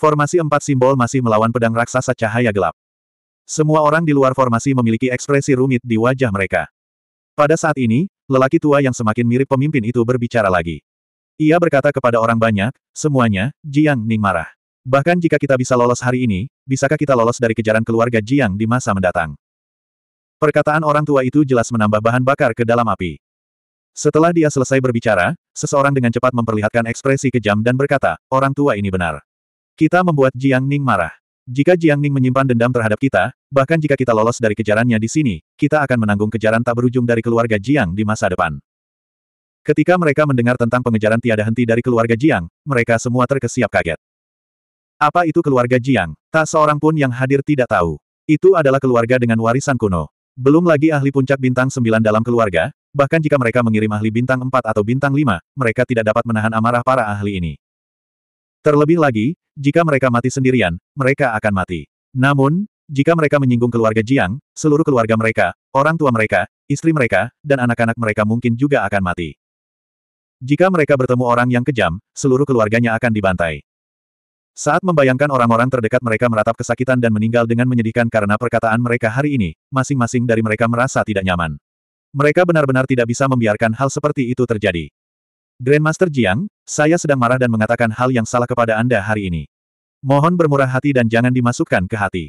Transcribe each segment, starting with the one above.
Formasi empat simbol masih melawan pedang raksasa cahaya gelap. Semua orang di luar formasi memiliki ekspresi rumit di wajah mereka. Pada saat ini, lelaki tua yang semakin mirip pemimpin itu berbicara lagi. Ia berkata kepada orang banyak, semuanya, Jiang Ning marah. Bahkan jika kita bisa lolos hari ini, bisakah kita lolos dari kejaran keluarga Jiang di masa mendatang? Perkataan orang tua itu jelas menambah bahan bakar ke dalam api. Setelah dia selesai berbicara, seseorang dengan cepat memperlihatkan ekspresi kejam dan berkata, orang tua ini benar. Kita membuat Jiang Ning marah. Jika Jiang Ning menyimpan dendam terhadap kita, bahkan jika kita lolos dari kejarannya di sini, kita akan menanggung kejaran tak berujung dari keluarga Jiang di masa depan. Ketika mereka mendengar tentang pengejaran tiada henti dari keluarga Jiang, mereka semua terkesiap kaget. Apa itu keluarga Jiang? Tak seorang pun yang hadir tidak tahu. Itu adalah keluarga dengan warisan kuno. Belum lagi ahli puncak bintang sembilan dalam keluarga, bahkan jika mereka mengirim ahli bintang empat atau bintang lima, mereka tidak dapat menahan amarah para ahli ini. Terlebih lagi, jika mereka mati sendirian, mereka akan mati. Namun, jika mereka menyinggung keluarga Jiang, seluruh keluarga mereka, orang tua mereka, istri mereka, dan anak-anak mereka mungkin juga akan mati. Jika mereka bertemu orang yang kejam, seluruh keluarganya akan dibantai. Saat membayangkan orang-orang terdekat mereka meratap kesakitan dan meninggal dengan menyedihkan karena perkataan mereka hari ini, masing-masing dari mereka merasa tidak nyaman. Mereka benar-benar tidak bisa membiarkan hal seperti itu terjadi. Grandmaster Jiang, saya sedang marah dan mengatakan hal yang salah kepada Anda hari ini. Mohon bermurah hati dan jangan dimasukkan ke hati.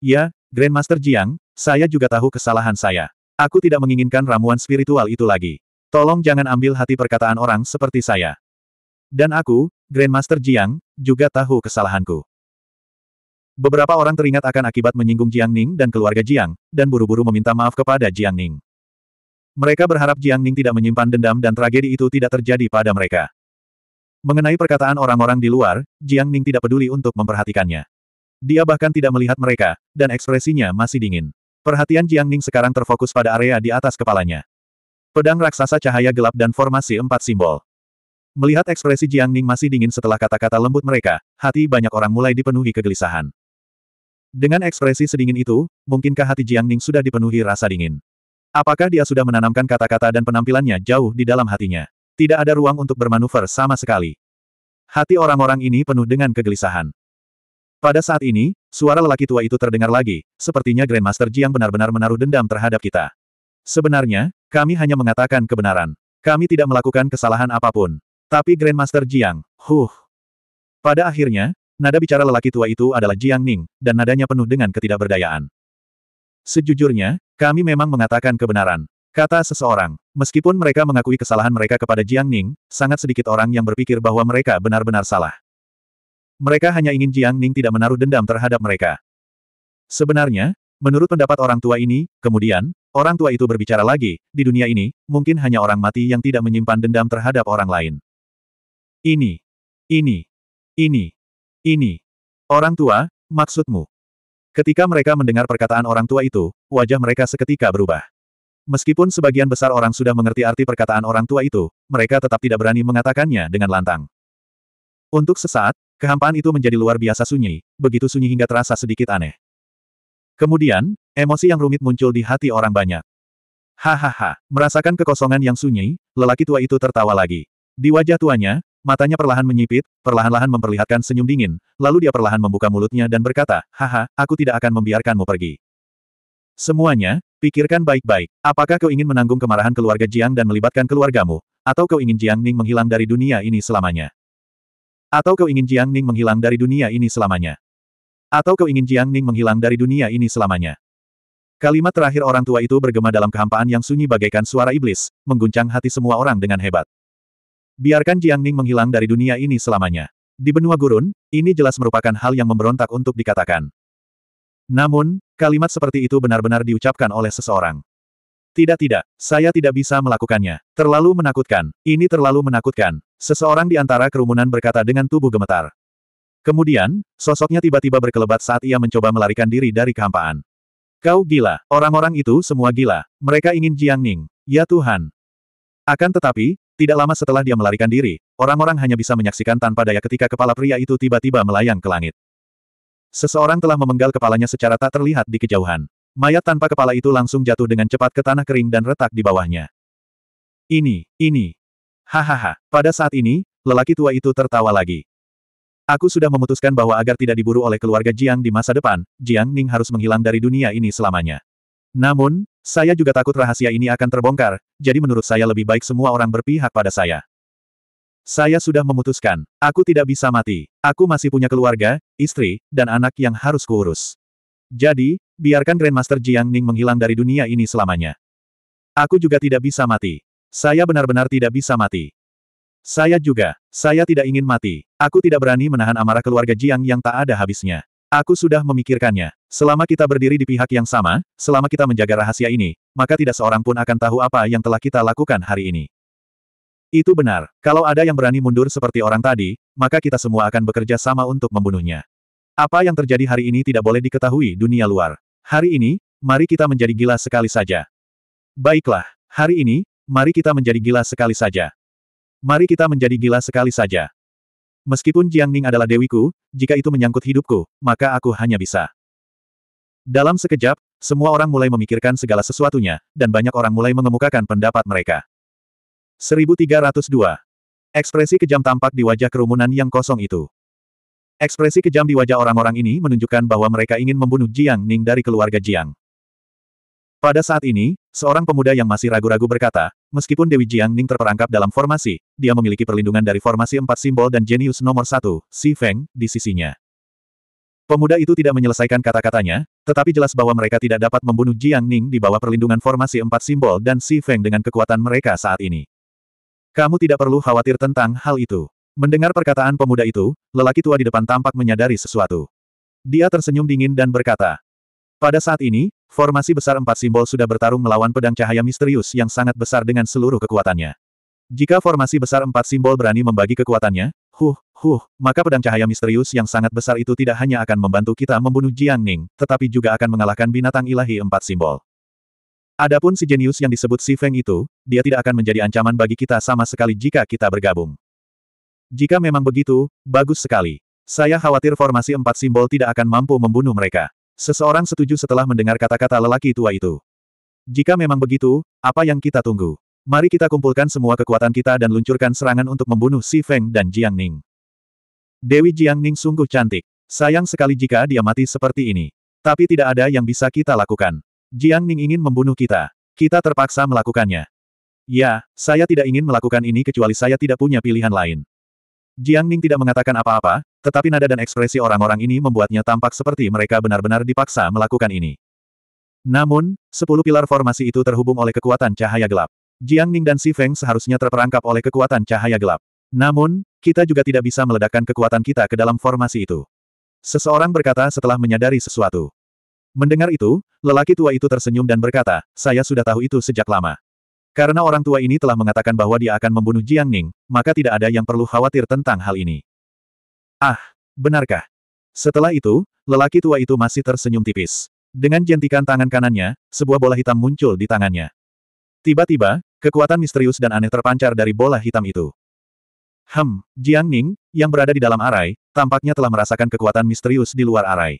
Ya, Grandmaster Jiang, saya juga tahu kesalahan saya. Aku tidak menginginkan ramuan spiritual itu lagi. Tolong jangan ambil hati perkataan orang seperti saya. Dan aku, Grandmaster Jiang, juga tahu kesalahanku. Beberapa orang teringat akan akibat menyinggung Jiang Ning dan keluarga Jiang, dan buru-buru meminta maaf kepada Jiang Ning. Mereka berharap Jiang Ning tidak menyimpan dendam dan tragedi itu tidak terjadi pada mereka. Mengenai perkataan orang-orang di luar, Jiang Ning tidak peduli untuk memperhatikannya. Dia bahkan tidak melihat mereka, dan ekspresinya masih dingin. Perhatian Jiang Ning sekarang terfokus pada area di atas kepalanya. Pedang raksasa cahaya gelap dan formasi empat simbol. Melihat ekspresi Jiang Ning masih dingin setelah kata-kata lembut mereka, hati banyak orang mulai dipenuhi kegelisahan. Dengan ekspresi sedingin itu, mungkinkah hati Jiang Ning sudah dipenuhi rasa dingin? Apakah dia sudah menanamkan kata-kata dan penampilannya jauh di dalam hatinya? Tidak ada ruang untuk bermanuver sama sekali. Hati orang-orang ini penuh dengan kegelisahan. Pada saat ini, suara lelaki tua itu terdengar lagi, sepertinya Grandmaster Jiang benar-benar menaruh dendam terhadap kita. Sebenarnya, kami hanya mengatakan kebenaran. Kami tidak melakukan kesalahan apapun. Tapi Grandmaster Jiang, huh. Pada akhirnya, nada bicara lelaki tua itu adalah Jiang Ning, dan nadanya penuh dengan ketidakberdayaan. Sejujurnya, kami memang mengatakan kebenaran. Kata seseorang, meskipun mereka mengakui kesalahan mereka kepada Jiang Ning, sangat sedikit orang yang berpikir bahwa mereka benar-benar salah. Mereka hanya ingin Jiang Ning tidak menaruh dendam terhadap mereka. Sebenarnya, menurut pendapat orang tua ini, kemudian, orang tua itu berbicara lagi, di dunia ini, mungkin hanya orang mati yang tidak menyimpan dendam terhadap orang lain. Ini, ini, ini, ini. Orang tua, maksudmu? Ketika mereka mendengar perkataan orang tua itu, wajah mereka seketika berubah. Meskipun sebagian besar orang sudah mengerti arti perkataan orang tua itu, mereka tetap tidak berani mengatakannya dengan lantang. Untuk sesaat, kehampaan itu menjadi luar biasa sunyi, begitu sunyi hingga terasa sedikit aneh. Kemudian, emosi yang rumit muncul di hati orang banyak. Hahaha, merasakan kekosongan yang sunyi, lelaki tua itu tertawa lagi. Di wajah tuanya, matanya perlahan menyipit, perlahan-lahan memperlihatkan senyum dingin, lalu dia perlahan membuka mulutnya dan berkata, Haha, aku tidak akan membiarkanmu pergi. Semuanya, Pikirkan baik-baik, apakah kau ingin menanggung kemarahan keluarga Jiang dan melibatkan keluargamu, atau kau ingin Jiang Ning menghilang dari dunia ini selamanya? Atau kau ingin Jiang Ning menghilang dari dunia ini selamanya? Atau kau ingin Jiang Ning menghilang dari dunia ini selamanya? Kalimat terakhir orang tua itu bergema dalam kehampaan yang sunyi bagaikan suara iblis, mengguncang hati semua orang dengan hebat. Biarkan Jiang Ning menghilang dari dunia ini selamanya. Di benua gurun, ini jelas merupakan hal yang memberontak untuk dikatakan. Namun, kalimat seperti itu benar-benar diucapkan oleh seseorang. Tidak tidak, saya tidak bisa melakukannya. Terlalu menakutkan, ini terlalu menakutkan. Seseorang di antara kerumunan berkata dengan tubuh gemetar. Kemudian, sosoknya tiba-tiba berkelebat saat ia mencoba melarikan diri dari kehampaan. Kau gila, orang-orang itu semua gila, mereka ingin Jiang Ning, ya Tuhan. Akan tetapi, tidak lama setelah dia melarikan diri, orang-orang hanya bisa menyaksikan tanpa daya ketika kepala pria itu tiba-tiba melayang ke langit. Seseorang telah memenggal kepalanya secara tak terlihat di kejauhan. Mayat tanpa kepala itu langsung jatuh dengan cepat ke tanah kering dan retak di bawahnya. Ini, ini. Hahaha. Pada saat ini, lelaki tua itu tertawa lagi. Aku sudah memutuskan bahwa agar tidak diburu oleh keluarga Jiang di masa depan, Jiang Ning harus menghilang dari dunia ini selamanya. Namun, saya juga takut rahasia ini akan terbongkar, jadi menurut saya lebih baik semua orang berpihak pada saya. Saya sudah memutuskan, aku tidak bisa mati. Aku masih punya keluarga, istri, dan anak yang harus kuurus. Jadi, biarkan Grandmaster Jiang Ning menghilang dari dunia ini selamanya. Aku juga tidak bisa mati. Saya benar-benar tidak bisa mati. Saya juga, saya tidak ingin mati. Aku tidak berani menahan amarah keluarga Jiang yang tak ada habisnya. Aku sudah memikirkannya. Selama kita berdiri di pihak yang sama, selama kita menjaga rahasia ini, maka tidak seorang pun akan tahu apa yang telah kita lakukan hari ini. Itu benar. Kalau ada yang berani mundur seperti orang tadi, maka kita semua akan bekerja sama untuk membunuhnya. Apa yang terjadi hari ini tidak boleh diketahui dunia luar. Hari ini, mari kita menjadi gila sekali saja. Baiklah, hari ini, mari kita menjadi gila sekali saja. Mari kita menjadi gila sekali saja. Meskipun Jiang Ning adalah dewiku, jika itu menyangkut hidupku, maka aku hanya bisa. Dalam sekejap, semua orang mulai memikirkan segala sesuatunya, dan banyak orang mulai mengemukakan pendapat mereka. 1302. Ekspresi kejam tampak di wajah kerumunan yang kosong itu. Ekspresi kejam di wajah orang-orang ini menunjukkan bahwa mereka ingin membunuh Jiang Ning dari keluarga Jiang. Pada saat ini, seorang pemuda yang masih ragu-ragu berkata, meskipun Dewi Jiang Ning terperangkap dalam formasi, dia memiliki perlindungan dari formasi empat simbol dan jenius nomor satu, Si Feng, di sisinya. Pemuda itu tidak menyelesaikan kata-katanya, tetapi jelas bahwa mereka tidak dapat membunuh Jiang Ning di bawah perlindungan formasi empat simbol dan Si Feng dengan kekuatan mereka saat ini. Kamu tidak perlu khawatir tentang hal itu. Mendengar perkataan pemuda itu, lelaki tua di depan tampak menyadari sesuatu. Dia tersenyum dingin dan berkata, pada saat ini, formasi besar empat simbol sudah bertarung melawan pedang cahaya misterius yang sangat besar dengan seluruh kekuatannya. Jika formasi besar empat simbol berani membagi kekuatannya, huh, huh, maka pedang cahaya misterius yang sangat besar itu tidak hanya akan membantu kita membunuh Jiang Ning, tetapi juga akan mengalahkan binatang ilahi empat simbol. Adapun si jenius yang disebut Si Feng itu, dia tidak akan menjadi ancaman bagi kita sama sekali jika kita bergabung. Jika memang begitu, bagus sekali. Saya khawatir formasi empat simbol tidak akan mampu membunuh mereka. Seseorang setuju setelah mendengar kata-kata lelaki tua itu. Jika memang begitu, apa yang kita tunggu? Mari kita kumpulkan semua kekuatan kita dan luncurkan serangan untuk membunuh Si Feng dan Jiang Ning. Dewi Jiang Ning sungguh cantik. Sayang sekali jika dia mati seperti ini. Tapi tidak ada yang bisa kita lakukan. Jiang Ning ingin membunuh kita. Kita terpaksa melakukannya. Ya, saya tidak ingin melakukan ini kecuali saya tidak punya pilihan lain. Jiang Ning tidak mengatakan apa-apa, tetapi nada dan ekspresi orang-orang ini membuatnya tampak seperti mereka benar-benar dipaksa melakukan ini. Namun, sepuluh pilar formasi itu terhubung oleh kekuatan cahaya gelap. Jiang Ning dan Si Feng seharusnya terperangkap oleh kekuatan cahaya gelap. Namun, kita juga tidak bisa meledakkan kekuatan kita ke dalam formasi itu. Seseorang berkata setelah menyadari sesuatu. Mendengar itu, lelaki tua itu tersenyum dan berkata, saya sudah tahu itu sejak lama. Karena orang tua ini telah mengatakan bahwa dia akan membunuh Jiang Ning, maka tidak ada yang perlu khawatir tentang hal ini. Ah, benarkah? Setelah itu, lelaki tua itu masih tersenyum tipis. Dengan jentikan tangan kanannya, sebuah bola hitam muncul di tangannya. Tiba-tiba, kekuatan misterius dan aneh terpancar dari bola hitam itu. Hem, Jiang Ning, yang berada di dalam arai, tampaknya telah merasakan kekuatan misterius di luar arai.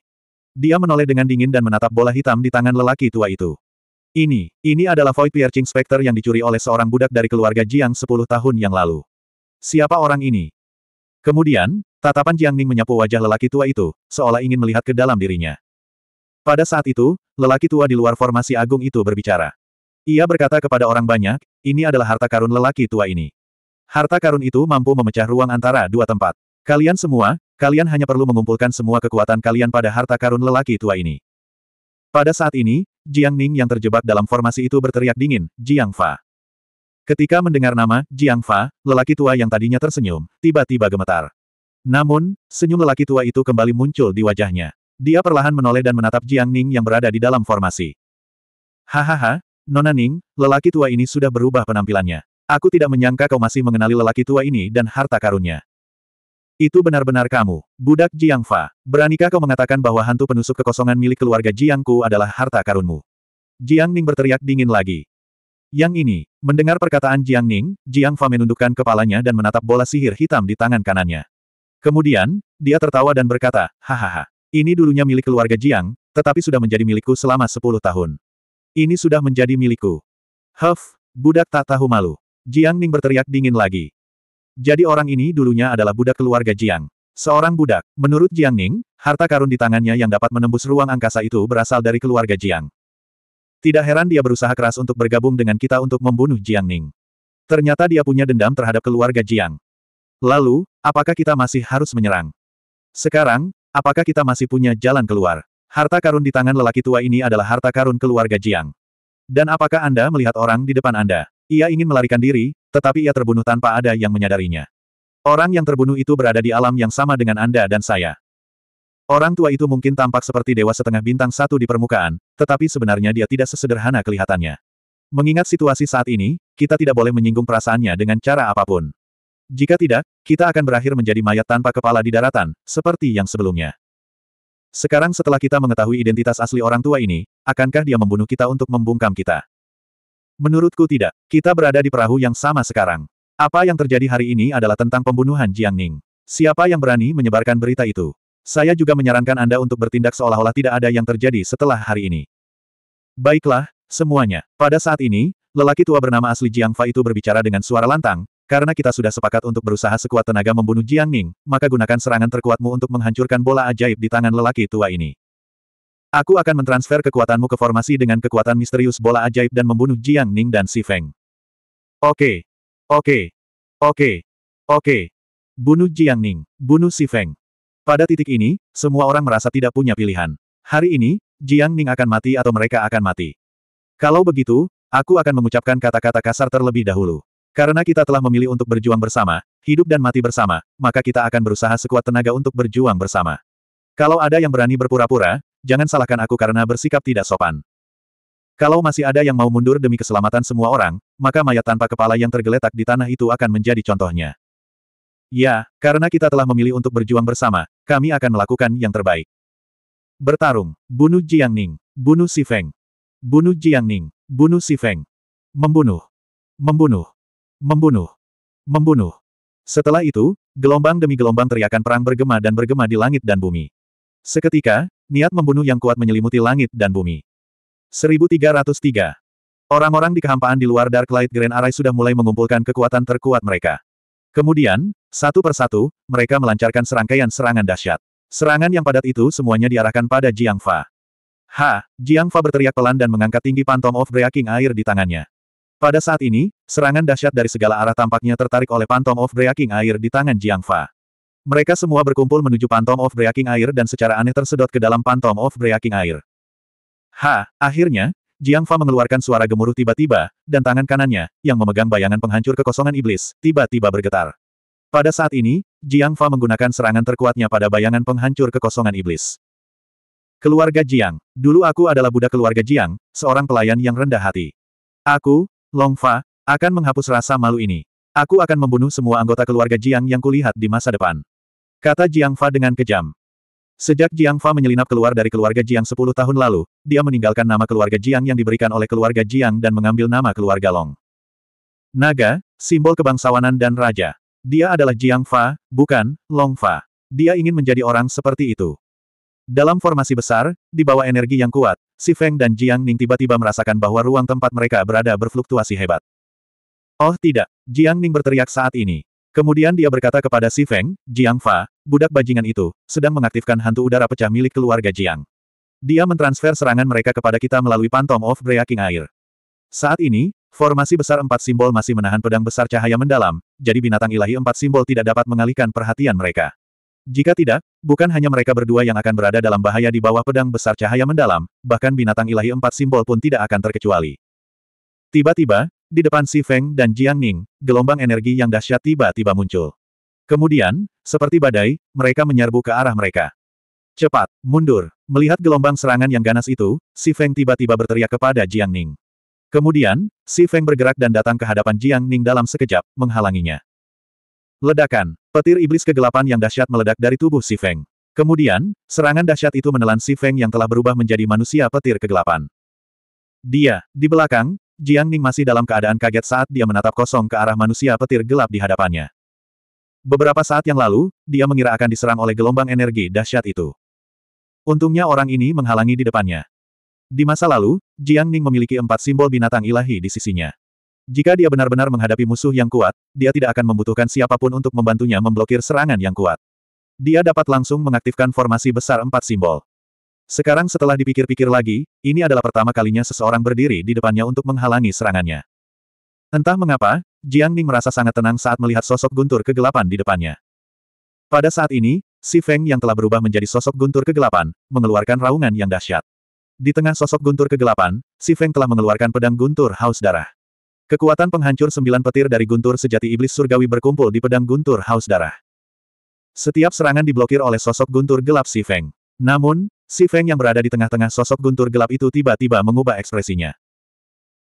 Dia menoleh dengan dingin dan menatap bola hitam di tangan lelaki tua itu. Ini, ini adalah Void Piercing specter yang dicuri oleh seorang budak dari keluarga Jiang 10 tahun yang lalu. Siapa orang ini? Kemudian, tatapan Jiang Ning menyapu wajah lelaki tua itu, seolah ingin melihat ke dalam dirinya. Pada saat itu, lelaki tua di luar formasi agung itu berbicara. Ia berkata kepada orang banyak, ini adalah harta karun lelaki tua ini. Harta karun itu mampu memecah ruang antara dua tempat. Kalian semua, Kalian hanya perlu mengumpulkan semua kekuatan kalian pada harta karun lelaki tua ini. Pada saat ini, Jiang Ning yang terjebak dalam formasi itu berteriak dingin, Jiang Fa. Ketika mendengar nama, Jiang Fa, lelaki tua yang tadinya tersenyum, tiba-tiba gemetar. Namun, senyum lelaki tua itu kembali muncul di wajahnya. Dia perlahan menoleh dan menatap Jiang Ning yang berada di dalam formasi. Hahaha, Nona Ning, lelaki tua ini sudah berubah penampilannya. Aku tidak menyangka kau masih mengenali lelaki tua ini dan harta karunnya. Itu benar-benar kamu, budak Jiang Fa. Beranikah kau mengatakan bahwa hantu penusuk kekosongan milik keluarga Jiangku adalah harta karunmu? Jiang Ning berteriak dingin lagi. Yang ini, mendengar perkataan Jiang Ning, Jiang Fa menundukkan kepalanya dan menatap bola sihir hitam di tangan kanannya. Kemudian, dia tertawa dan berkata, hahaha, ini dulunya milik keluarga Jiang, tetapi sudah menjadi milikku selama sepuluh tahun. Ini sudah menjadi milikku. Huff, budak tak tahu malu. Jiang Ning berteriak dingin lagi. Jadi orang ini dulunya adalah budak keluarga Jiang. Seorang budak, menurut Jiang Ning, harta karun di tangannya yang dapat menembus ruang angkasa itu berasal dari keluarga Jiang. Tidak heran dia berusaha keras untuk bergabung dengan kita untuk membunuh Jiang Ning. Ternyata dia punya dendam terhadap keluarga Jiang. Lalu, apakah kita masih harus menyerang? Sekarang, apakah kita masih punya jalan keluar? Harta karun di tangan lelaki tua ini adalah harta karun keluarga Jiang. Dan apakah Anda melihat orang di depan Anda? Ia ingin melarikan diri, tetapi ia terbunuh tanpa ada yang menyadarinya. Orang yang terbunuh itu berada di alam yang sama dengan Anda dan saya. Orang tua itu mungkin tampak seperti dewa setengah bintang satu di permukaan, tetapi sebenarnya dia tidak sesederhana kelihatannya. Mengingat situasi saat ini, kita tidak boleh menyinggung perasaannya dengan cara apapun. Jika tidak, kita akan berakhir menjadi mayat tanpa kepala di daratan, seperti yang sebelumnya. Sekarang setelah kita mengetahui identitas asli orang tua ini, akankah dia membunuh kita untuk membungkam kita? Menurutku tidak. Kita berada di perahu yang sama sekarang. Apa yang terjadi hari ini adalah tentang pembunuhan Jiang Ning. Siapa yang berani menyebarkan berita itu? Saya juga menyarankan Anda untuk bertindak seolah-olah tidak ada yang terjadi setelah hari ini. Baiklah, semuanya. Pada saat ini, lelaki tua bernama asli Jiang Fa itu berbicara dengan suara lantang, karena kita sudah sepakat untuk berusaha sekuat tenaga membunuh Jiang Ning, maka gunakan serangan terkuatmu untuk menghancurkan bola ajaib di tangan lelaki tua ini. Aku akan mentransfer kekuatanmu ke formasi dengan kekuatan misterius bola ajaib dan membunuh Jiang Ning dan Si Feng. Oke. Oke. Oke. Oke. Bunuh Jiang Ning. Bunuh Si Feng. Pada titik ini, semua orang merasa tidak punya pilihan. Hari ini, Jiang Ning akan mati atau mereka akan mati. Kalau begitu, aku akan mengucapkan kata-kata kasar terlebih dahulu. Karena kita telah memilih untuk berjuang bersama, hidup dan mati bersama, maka kita akan berusaha sekuat tenaga untuk berjuang bersama. Kalau ada yang berani berpura-pura, jangan salahkan aku karena bersikap tidak sopan. Kalau masih ada yang mau mundur demi keselamatan semua orang, maka mayat tanpa kepala yang tergeletak di tanah itu akan menjadi contohnya. Ya, karena kita telah memilih untuk berjuang bersama, kami akan melakukan yang terbaik. Bertarung, bunuh Jiang Ning, bunuh Si Feng. Bunuh Jiang Ning, bunuh Si Feng. Membunuh. Membunuh. Membunuh. Membunuh. Setelah itu, gelombang demi gelombang teriakan perang bergema dan bergema di langit dan bumi. Seketika, niat membunuh yang kuat menyelimuti langit dan bumi. 1303. Orang-orang di kehampaan di luar Dark Light Grand Array sudah mulai mengumpulkan kekuatan terkuat mereka. Kemudian, satu persatu, mereka melancarkan serangkaian serangan dahsyat. Serangan yang padat itu semuanya diarahkan pada Jiang Fa. Ha! Jiang Fa berteriak pelan dan mengangkat tinggi pantom of breaking air di tangannya. Pada saat ini, serangan dahsyat dari segala arah tampaknya tertarik oleh pantom of breaking air di tangan Jiang Fa. Mereka semua berkumpul menuju Phantom of Breaking Air dan secara aneh tersedot ke dalam Phantom of Breaking Air. Ha, akhirnya, Jiang Fa mengeluarkan suara gemuruh tiba-tiba, dan tangan kanannya, yang memegang bayangan penghancur kekosongan iblis, tiba-tiba bergetar. Pada saat ini, Jiang Fa menggunakan serangan terkuatnya pada bayangan penghancur kekosongan iblis. Keluarga Jiang. Dulu aku adalah budak keluarga Jiang, seorang pelayan yang rendah hati. Aku, Long Fa, akan menghapus rasa malu ini. Aku akan membunuh semua anggota keluarga Jiang yang kulihat di masa depan. Kata Jiang Fa dengan kejam. Sejak Jiang Fa menyelinap keluar dari keluarga Jiang 10 tahun lalu, dia meninggalkan nama keluarga Jiang yang diberikan oleh keluarga Jiang dan mengambil nama keluarga Long. Naga, simbol kebangsawanan dan raja. Dia adalah Jiang Fa, bukan Long Fa. Dia ingin menjadi orang seperti itu. Dalam formasi besar, di bawah energi yang kuat, Si Feng dan Jiang Ning tiba-tiba merasakan bahwa ruang tempat mereka berada berfluktuasi hebat. Oh tidak, Jiang Ning berteriak saat ini. Kemudian dia berkata kepada Si Feng, Jiang Fa, budak bajingan itu, sedang mengaktifkan hantu udara pecah milik keluarga Jiang. Dia mentransfer serangan mereka kepada kita melalui Phantom of Breaking Air. Saat ini, formasi besar empat simbol masih menahan pedang besar cahaya mendalam, jadi binatang ilahi empat simbol tidak dapat mengalihkan perhatian mereka. Jika tidak, bukan hanya mereka berdua yang akan berada dalam bahaya di bawah pedang besar cahaya mendalam, bahkan binatang ilahi empat simbol pun tidak akan terkecuali. Tiba-tiba, di depan Si Feng dan Jiang Ning, gelombang energi yang dahsyat tiba-tiba muncul. Kemudian, seperti badai, mereka menyerbu ke arah mereka. Cepat, mundur. Melihat gelombang serangan yang ganas itu, Si Feng tiba-tiba berteriak kepada Jiang Ning. Kemudian, Si Feng bergerak dan datang ke hadapan Jiang Ning dalam sekejap, menghalanginya. Ledakan, petir iblis kegelapan yang dahsyat meledak dari tubuh Si Feng. Kemudian, serangan dahsyat itu menelan Si Feng yang telah berubah menjadi manusia petir kegelapan. Dia, di belakang, Jiang Ning masih dalam keadaan kaget saat dia menatap kosong ke arah manusia petir gelap di hadapannya. Beberapa saat yang lalu, dia mengira akan diserang oleh gelombang energi dahsyat itu. Untungnya orang ini menghalangi di depannya. Di masa lalu, Jiang Ning memiliki empat simbol binatang ilahi di sisinya. Jika dia benar-benar menghadapi musuh yang kuat, dia tidak akan membutuhkan siapapun untuk membantunya memblokir serangan yang kuat. Dia dapat langsung mengaktifkan formasi besar empat simbol. Sekarang setelah dipikir-pikir lagi, ini adalah pertama kalinya seseorang berdiri di depannya untuk menghalangi serangannya. Entah mengapa, Jiang Ning merasa sangat tenang saat melihat sosok guntur kegelapan di depannya. Pada saat ini, si Feng yang telah berubah menjadi sosok guntur kegelapan, mengeluarkan raungan yang dahsyat. Di tengah sosok guntur kegelapan, si Feng telah mengeluarkan pedang guntur haus darah. Kekuatan penghancur sembilan petir dari guntur sejati iblis surgawi berkumpul di pedang guntur haus darah. Setiap serangan diblokir oleh sosok guntur gelap si Feng. Namun, Si Feng yang berada di tengah-tengah sosok guntur gelap itu tiba-tiba mengubah ekspresinya.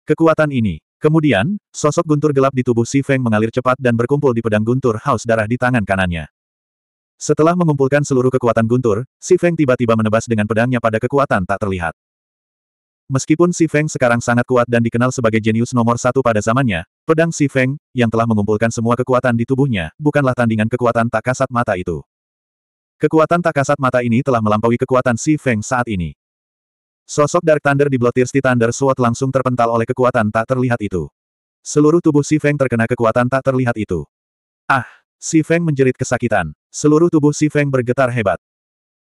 Kekuatan ini. Kemudian, sosok guntur gelap di tubuh Si Feng mengalir cepat dan berkumpul di pedang guntur haus darah di tangan kanannya. Setelah mengumpulkan seluruh kekuatan guntur, Si Feng tiba-tiba menebas dengan pedangnya pada kekuatan tak terlihat. Meskipun Si Feng sekarang sangat kuat dan dikenal sebagai jenius nomor satu pada zamannya, pedang Si Feng, yang telah mengumpulkan semua kekuatan di tubuhnya, bukanlah tandingan kekuatan tak kasat mata itu. Kekuatan tak kasat mata ini telah melampaui kekuatan Si Feng saat ini. Sosok Dark Thunder di blotir Thunder Sword langsung terpental oleh kekuatan tak terlihat itu. Seluruh tubuh Si Feng terkena kekuatan tak terlihat itu. Ah! Si Feng menjerit kesakitan. Seluruh tubuh Si Feng bergetar hebat.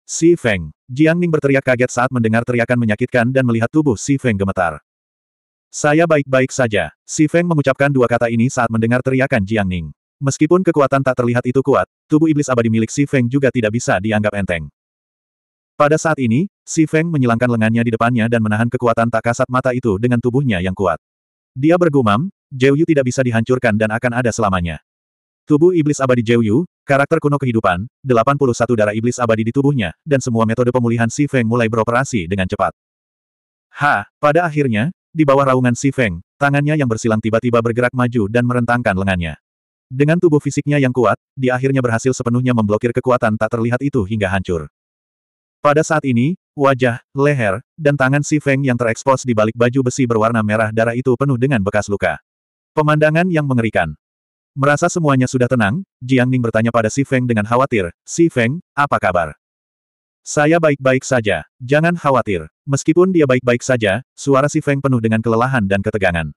Si Feng, Jiang Ning berteriak kaget saat mendengar teriakan menyakitkan dan melihat tubuh Si Feng gemetar. Saya baik-baik saja. Si Feng mengucapkan dua kata ini saat mendengar teriakan Jiang Ning. Meskipun kekuatan tak terlihat itu kuat, tubuh iblis abadi milik Si Feng juga tidak bisa dianggap enteng. Pada saat ini, Si Feng menyilangkan lengannya di depannya dan menahan kekuatan tak kasat mata itu dengan tubuhnya yang kuat. Dia bergumam, Zhou Yu tidak bisa dihancurkan dan akan ada selamanya. Tubuh iblis abadi Zhou Yu, karakter kuno kehidupan, 81 darah iblis abadi di tubuhnya, dan semua metode pemulihan Si Feng mulai beroperasi dengan cepat. Ha, pada akhirnya, di bawah raungan Si Feng, tangannya yang bersilang tiba-tiba bergerak maju dan merentangkan lengannya. Dengan tubuh fisiknya yang kuat, dia akhirnya berhasil sepenuhnya memblokir kekuatan tak terlihat itu hingga hancur. Pada saat ini, wajah, leher, dan tangan si Feng yang terekspos di balik baju besi berwarna merah darah itu penuh dengan bekas luka. Pemandangan yang mengerikan. Merasa semuanya sudah tenang, Jiang Ning bertanya pada si Feng dengan khawatir, Si Feng, apa kabar? Saya baik-baik saja, jangan khawatir. Meskipun dia baik-baik saja, suara si Feng penuh dengan kelelahan dan ketegangan.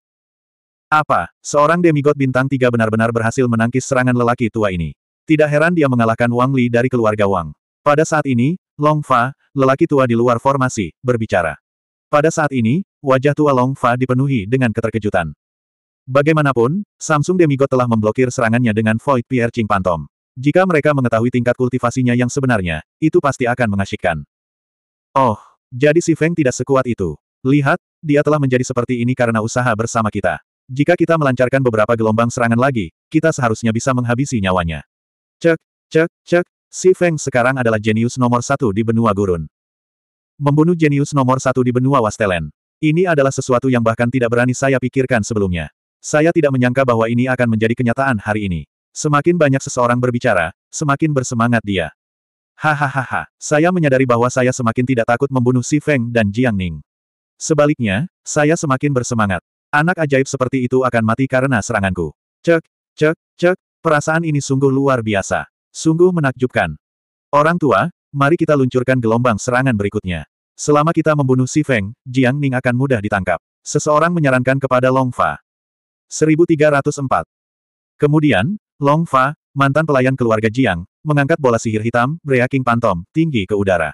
Apa, seorang demigod bintang tiga benar-benar berhasil menangkis serangan lelaki tua ini. Tidak heran dia mengalahkan Wang Li dari keluarga Wang. Pada saat ini, Long Fa, lelaki tua di luar formasi, berbicara. Pada saat ini, wajah tua Long Fa dipenuhi dengan keterkejutan. Bagaimanapun, Samsung Demigod telah memblokir serangannya dengan Void Pierre Ching Pantom. Jika mereka mengetahui tingkat kultivasinya yang sebenarnya, itu pasti akan mengasyikkan. Oh, jadi si Feng tidak sekuat itu. Lihat, dia telah menjadi seperti ini karena usaha bersama kita. Jika kita melancarkan beberapa gelombang serangan lagi, kita seharusnya bisa menghabisi nyawanya. Cek, cek, cek, si Feng sekarang adalah jenius nomor satu di benua gurun. Membunuh jenius nomor satu di benua Wastelen. Ini adalah sesuatu yang bahkan tidak berani saya pikirkan sebelumnya. Saya tidak menyangka bahwa ini akan menjadi kenyataan hari ini. Semakin banyak seseorang berbicara, semakin bersemangat dia. Hahaha, saya menyadari bahwa saya semakin tidak takut membunuh si Feng dan Jiang Ning. Sebaliknya, saya semakin bersemangat. Anak ajaib seperti itu akan mati karena seranganku. Cek, cek, cek, perasaan ini sungguh luar biasa. Sungguh menakjubkan. Orang tua, mari kita luncurkan gelombang serangan berikutnya. Selama kita membunuh Si Feng, Jiang Ning akan mudah ditangkap. Seseorang menyarankan kepada Long Fa. 1304. Kemudian, Long Fa, mantan pelayan keluarga Jiang, mengangkat bola sihir hitam, breaking pantom, tinggi ke udara.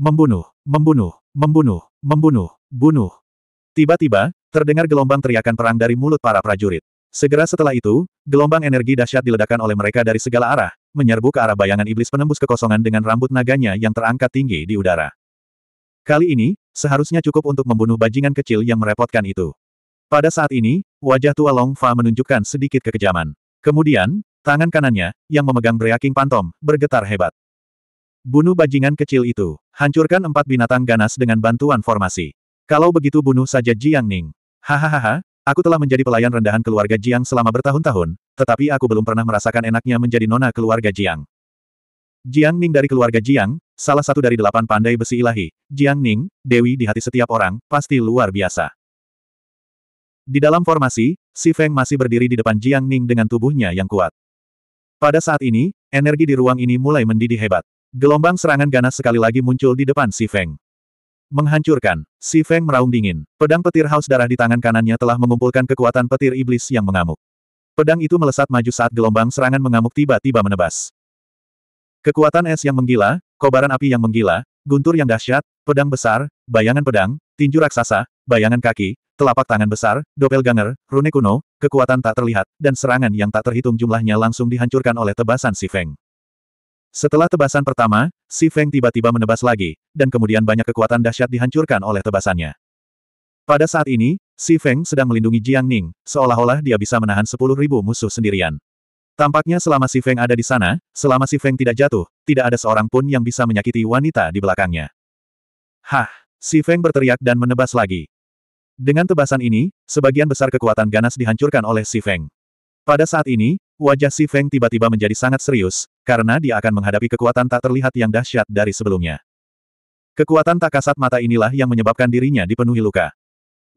Membunuh, membunuh, membunuh, membunuh, bunuh, Tiba-tiba, terdengar gelombang teriakan perang dari mulut para prajurit. Segera setelah itu, gelombang energi dahsyat diledakkan oleh mereka dari segala arah, menyerbu ke arah bayangan iblis penembus kekosongan dengan rambut naganya yang terangkat tinggi di udara. Kali ini, seharusnya cukup untuk membunuh bajingan kecil yang merepotkan itu. Pada saat ini, wajah tua Long Fa menunjukkan sedikit kekejaman. Kemudian, tangan kanannya, yang memegang breaking pantom, bergetar hebat. Bunuh bajingan kecil itu, hancurkan empat binatang ganas dengan bantuan formasi. Kalau begitu bunuh saja Jiang Ning. Hahaha, aku telah menjadi pelayan rendahan keluarga Jiang selama bertahun-tahun, tetapi aku belum pernah merasakan enaknya menjadi nona keluarga Jiang. Jiang Ning dari keluarga Jiang, salah satu dari delapan pandai besi ilahi, Jiang Ning, Dewi di hati setiap orang, pasti luar biasa. Di dalam formasi, Si Feng masih berdiri di depan Jiang Ning dengan tubuhnya yang kuat. Pada saat ini, energi di ruang ini mulai mendidih hebat. Gelombang serangan ganas sekali lagi muncul di depan Si Feng. Menghancurkan, si Feng meraung dingin. Pedang petir haus darah di tangan kanannya telah mengumpulkan kekuatan petir iblis yang mengamuk. Pedang itu melesat maju saat gelombang serangan mengamuk tiba-tiba menebas. Kekuatan es yang menggila, kobaran api yang menggila, guntur yang dahsyat, pedang besar, bayangan pedang, tinju raksasa, bayangan kaki, telapak tangan besar, doppelganger, rune kuno, kekuatan tak terlihat, dan serangan yang tak terhitung jumlahnya langsung dihancurkan oleh tebasan si Feng. Setelah tebasan pertama, Si Feng tiba-tiba menebas lagi, dan kemudian banyak kekuatan dahsyat dihancurkan oleh tebasannya. Pada saat ini, Si Feng sedang melindungi Jiang Ning, seolah-olah dia bisa menahan sepuluh ribu musuh sendirian. Tampaknya selama Si Feng ada di sana, selama Si Feng tidak jatuh, tidak ada seorang pun yang bisa menyakiti wanita di belakangnya. Hah! Si Feng berteriak dan menebas lagi. Dengan tebasan ini, sebagian besar kekuatan ganas dihancurkan oleh Si Feng. Pada saat ini, Wajah Si Feng tiba-tiba menjadi sangat serius, karena dia akan menghadapi kekuatan tak terlihat yang dahsyat dari sebelumnya. Kekuatan tak kasat mata inilah yang menyebabkan dirinya dipenuhi luka.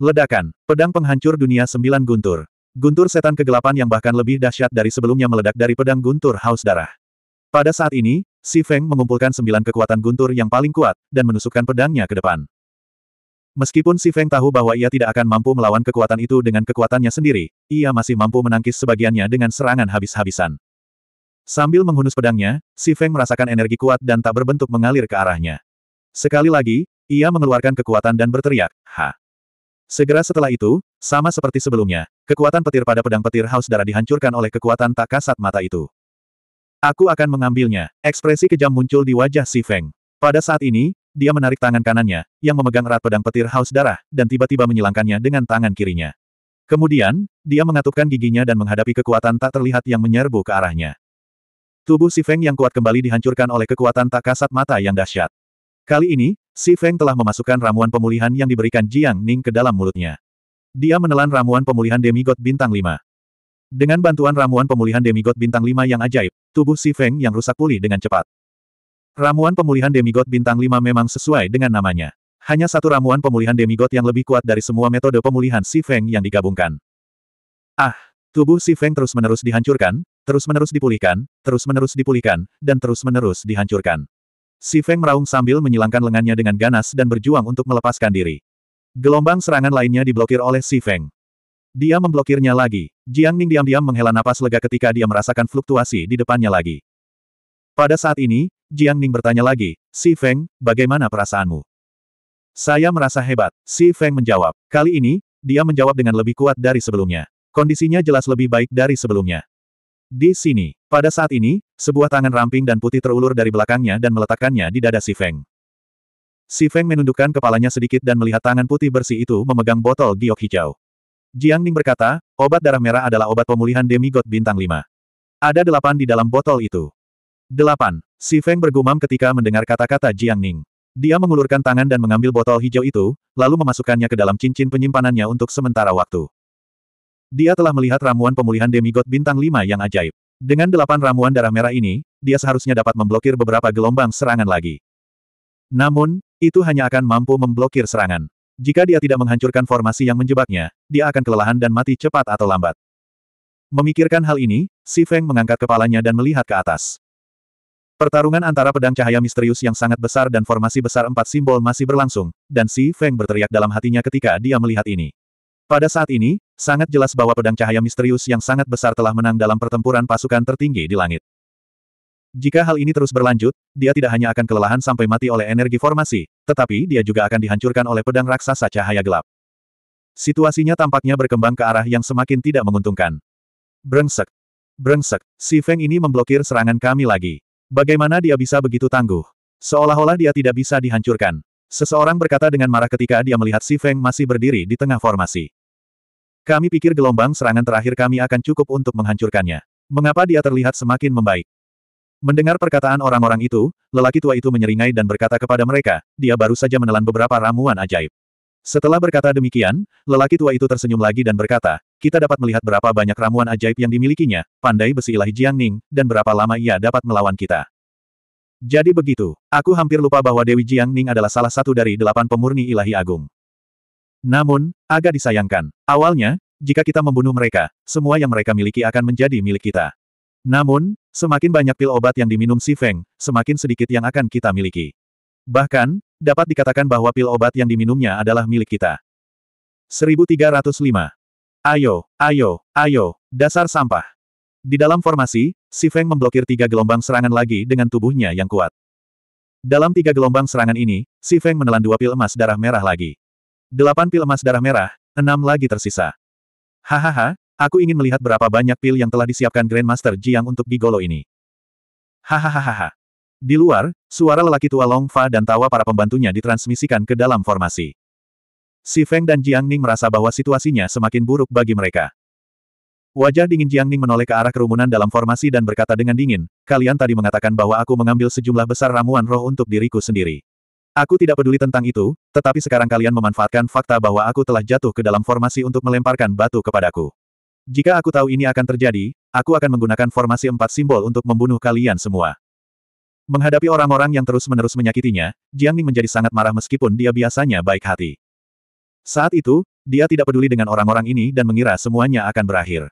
Ledakan, pedang penghancur dunia sembilan guntur. Guntur setan kegelapan yang bahkan lebih dahsyat dari sebelumnya meledak dari pedang guntur haus darah. Pada saat ini, Si Feng mengumpulkan sembilan kekuatan guntur yang paling kuat, dan menusukkan pedangnya ke depan. Meskipun Si Feng tahu bahwa ia tidak akan mampu melawan kekuatan itu dengan kekuatannya sendiri, ia masih mampu menangkis sebagiannya dengan serangan habis-habisan. Sambil menghunus pedangnya, Si Feng merasakan energi kuat dan tak berbentuk mengalir ke arahnya. Sekali lagi, ia mengeluarkan kekuatan dan berteriak, Ha! Segera setelah itu, sama seperti sebelumnya, kekuatan petir pada pedang petir haus darah dihancurkan oleh kekuatan tak kasat mata itu. Aku akan mengambilnya, ekspresi kejam muncul di wajah Si Feng. Pada saat ini, dia menarik tangan kanannya, yang memegang erat pedang petir haus darah, dan tiba-tiba menyilangkannya dengan tangan kirinya. Kemudian, dia mengatupkan giginya dan menghadapi kekuatan tak terlihat yang menyerbu ke arahnya. Tubuh Si Feng yang kuat kembali dihancurkan oleh kekuatan tak kasat mata yang dahsyat. Kali ini, Si Feng telah memasukkan ramuan pemulihan yang diberikan Jiang Ning ke dalam mulutnya. Dia menelan ramuan pemulihan demigod bintang 5. Dengan bantuan ramuan pemulihan demigod bintang 5 yang ajaib, tubuh Si Feng yang rusak pulih dengan cepat. Ramuan pemulihan demigod bintang 5 memang sesuai dengan namanya. Hanya satu ramuan pemulihan demigod yang lebih kuat dari semua metode pemulihan Si Feng yang digabungkan. Ah, tubuh Si Feng terus-menerus dihancurkan, terus-menerus dipulihkan, terus-menerus dipulihkan, dan terus-menerus dihancurkan. Si Feng meraung sambil menyilangkan lengannya dengan ganas dan berjuang untuk melepaskan diri. Gelombang serangan lainnya diblokir oleh Si Feng. Dia memblokirnya lagi. Jiang Ning diam-diam menghela napas lega ketika dia merasakan fluktuasi di depannya lagi. Pada saat ini, Jiang Ning bertanya lagi, Si Feng, bagaimana perasaanmu? Saya merasa hebat, Si Feng menjawab. Kali ini, dia menjawab dengan lebih kuat dari sebelumnya. Kondisinya jelas lebih baik dari sebelumnya. Di sini, pada saat ini, sebuah tangan ramping dan putih terulur dari belakangnya dan meletakkannya di dada Si Feng. Si Feng menundukkan kepalanya sedikit dan melihat tangan putih bersih itu memegang botol giok hijau. Jiang Ning berkata, obat darah merah adalah obat pemulihan demigod bintang 5. Ada delapan di dalam botol itu. 8. Si Feng bergumam ketika mendengar kata-kata Jiang Ning. Dia mengulurkan tangan dan mengambil botol hijau itu, lalu memasukkannya ke dalam cincin penyimpanannya untuk sementara waktu. Dia telah melihat ramuan pemulihan demigod bintang 5 yang ajaib. Dengan delapan ramuan darah merah ini, dia seharusnya dapat memblokir beberapa gelombang serangan lagi. Namun, itu hanya akan mampu memblokir serangan. Jika dia tidak menghancurkan formasi yang menjebaknya, dia akan kelelahan dan mati cepat atau lambat. Memikirkan hal ini, Si Feng mengangkat kepalanya dan melihat ke atas. Pertarungan antara pedang cahaya misterius yang sangat besar dan formasi besar empat simbol masih berlangsung, dan Si Feng berteriak dalam hatinya ketika dia melihat ini. Pada saat ini, sangat jelas bahwa pedang cahaya misterius yang sangat besar telah menang dalam pertempuran pasukan tertinggi di langit. Jika hal ini terus berlanjut, dia tidak hanya akan kelelahan sampai mati oleh energi formasi, tetapi dia juga akan dihancurkan oleh pedang raksasa cahaya gelap. Situasinya tampaknya berkembang ke arah yang semakin tidak menguntungkan. Brengsek. Brengsek, si Feng ini memblokir serangan kami lagi. Bagaimana dia bisa begitu tangguh? Seolah-olah dia tidak bisa dihancurkan. Seseorang berkata dengan marah ketika dia melihat Si Feng masih berdiri di tengah formasi. Kami pikir gelombang serangan terakhir kami akan cukup untuk menghancurkannya. Mengapa dia terlihat semakin membaik? Mendengar perkataan orang-orang itu, lelaki tua itu menyeringai dan berkata kepada mereka, dia baru saja menelan beberapa ramuan ajaib. Setelah berkata demikian, lelaki tua itu tersenyum lagi dan berkata, kita dapat melihat berapa banyak ramuan ajaib yang dimilikinya, pandai besi ilahi Jiang Ning, dan berapa lama ia dapat melawan kita. Jadi begitu, aku hampir lupa bahwa Dewi Jiang Ning adalah salah satu dari delapan pemurni ilahi agung. Namun, agak disayangkan. Awalnya, jika kita membunuh mereka, semua yang mereka miliki akan menjadi milik kita. Namun, semakin banyak pil obat yang diminum si Feng, semakin sedikit yang akan kita miliki. Bahkan, dapat dikatakan bahwa pil obat yang diminumnya adalah milik kita. 1305. Ayo, ayo, ayo, dasar sampah. Di dalam formasi, Si Feng memblokir tiga gelombang serangan lagi dengan tubuhnya yang kuat. Dalam tiga gelombang serangan ini, Si Feng menelan dua pil emas darah merah lagi. Delapan pil emas darah merah, enam lagi tersisa. Hahaha, aku ingin melihat berapa banyak pil yang telah disiapkan Grandmaster Jiang untuk Gigolo ini. Hahaha. Di luar, suara lelaki tua Long Fa dan tawa para pembantunya ditransmisikan ke dalam formasi. Si Feng dan Jiang Ning merasa bahwa situasinya semakin buruk bagi mereka. Wajah dingin Jiang Ning menoleh ke arah kerumunan dalam formasi dan berkata dengan dingin, kalian tadi mengatakan bahwa aku mengambil sejumlah besar ramuan roh untuk diriku sendiri. Aku tidak peduli tentang itu, tetapi sekarang kalian memanfaatkan fakta bahwa aku telah jatuh ke dalam formasi untuk melemparkan batu kepadaku. Jika aku tahu ini akan terjadi, aku akan menggunakan formasi empat simbol untuk membunuh kalian semua. Menghadapi orang-orang yang terus-menerus menyakitinya, Jiang Ning menjadi sangat marah meskipun dia biasanya baik hati. Saat itu, dia tidak peduli dengan orang-orang ini dan mengira semuanya akan berakhir.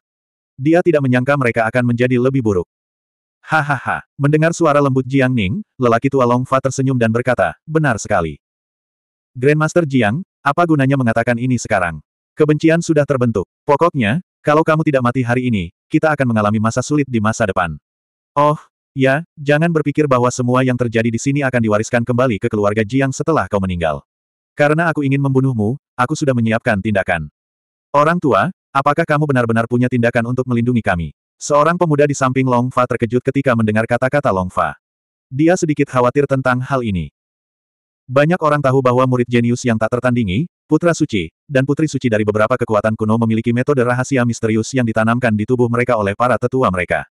Dia tidak menyangka mereka akan menjadi lebih buruk. Hahaha, mendengar suara lembut Jiang Ning, lelaki tua Long Fa tersenyum dan berkata, benar sekali. Grandmaster Jiang, apa gunanya mengatakan ini sekarang? Kebencian sudah terbentuk. Pokoknya, kalau kamu tidak mati hari ini, kita akan mengalami masa sulit di masa depan. Oh, ya, jangan berpikir bahwa semua yang terjadi di sini akan diwariskan kembali ke keluarga Jiang setelah kau meninggal. Karena aku ingin membunuhmu, aku sudah menyiapkan tindakan. Orang tua, apakah kamu benar-benar punya tindakan untuk melindungi kami? Seorang pemuda di samping Long Fa terkejut ketika mendengar kata-kata Long Fa. Dia sedikit khawatir tentang hal ini. Banyak orang tahu bahwa murid jenius yang tak tertandingi, putra suci, dan putri suci dari beberapa kekuatan kuno memiliki metode rahasia misterius yang ditanamkan di tubuh mereka oleh para tetua mereka.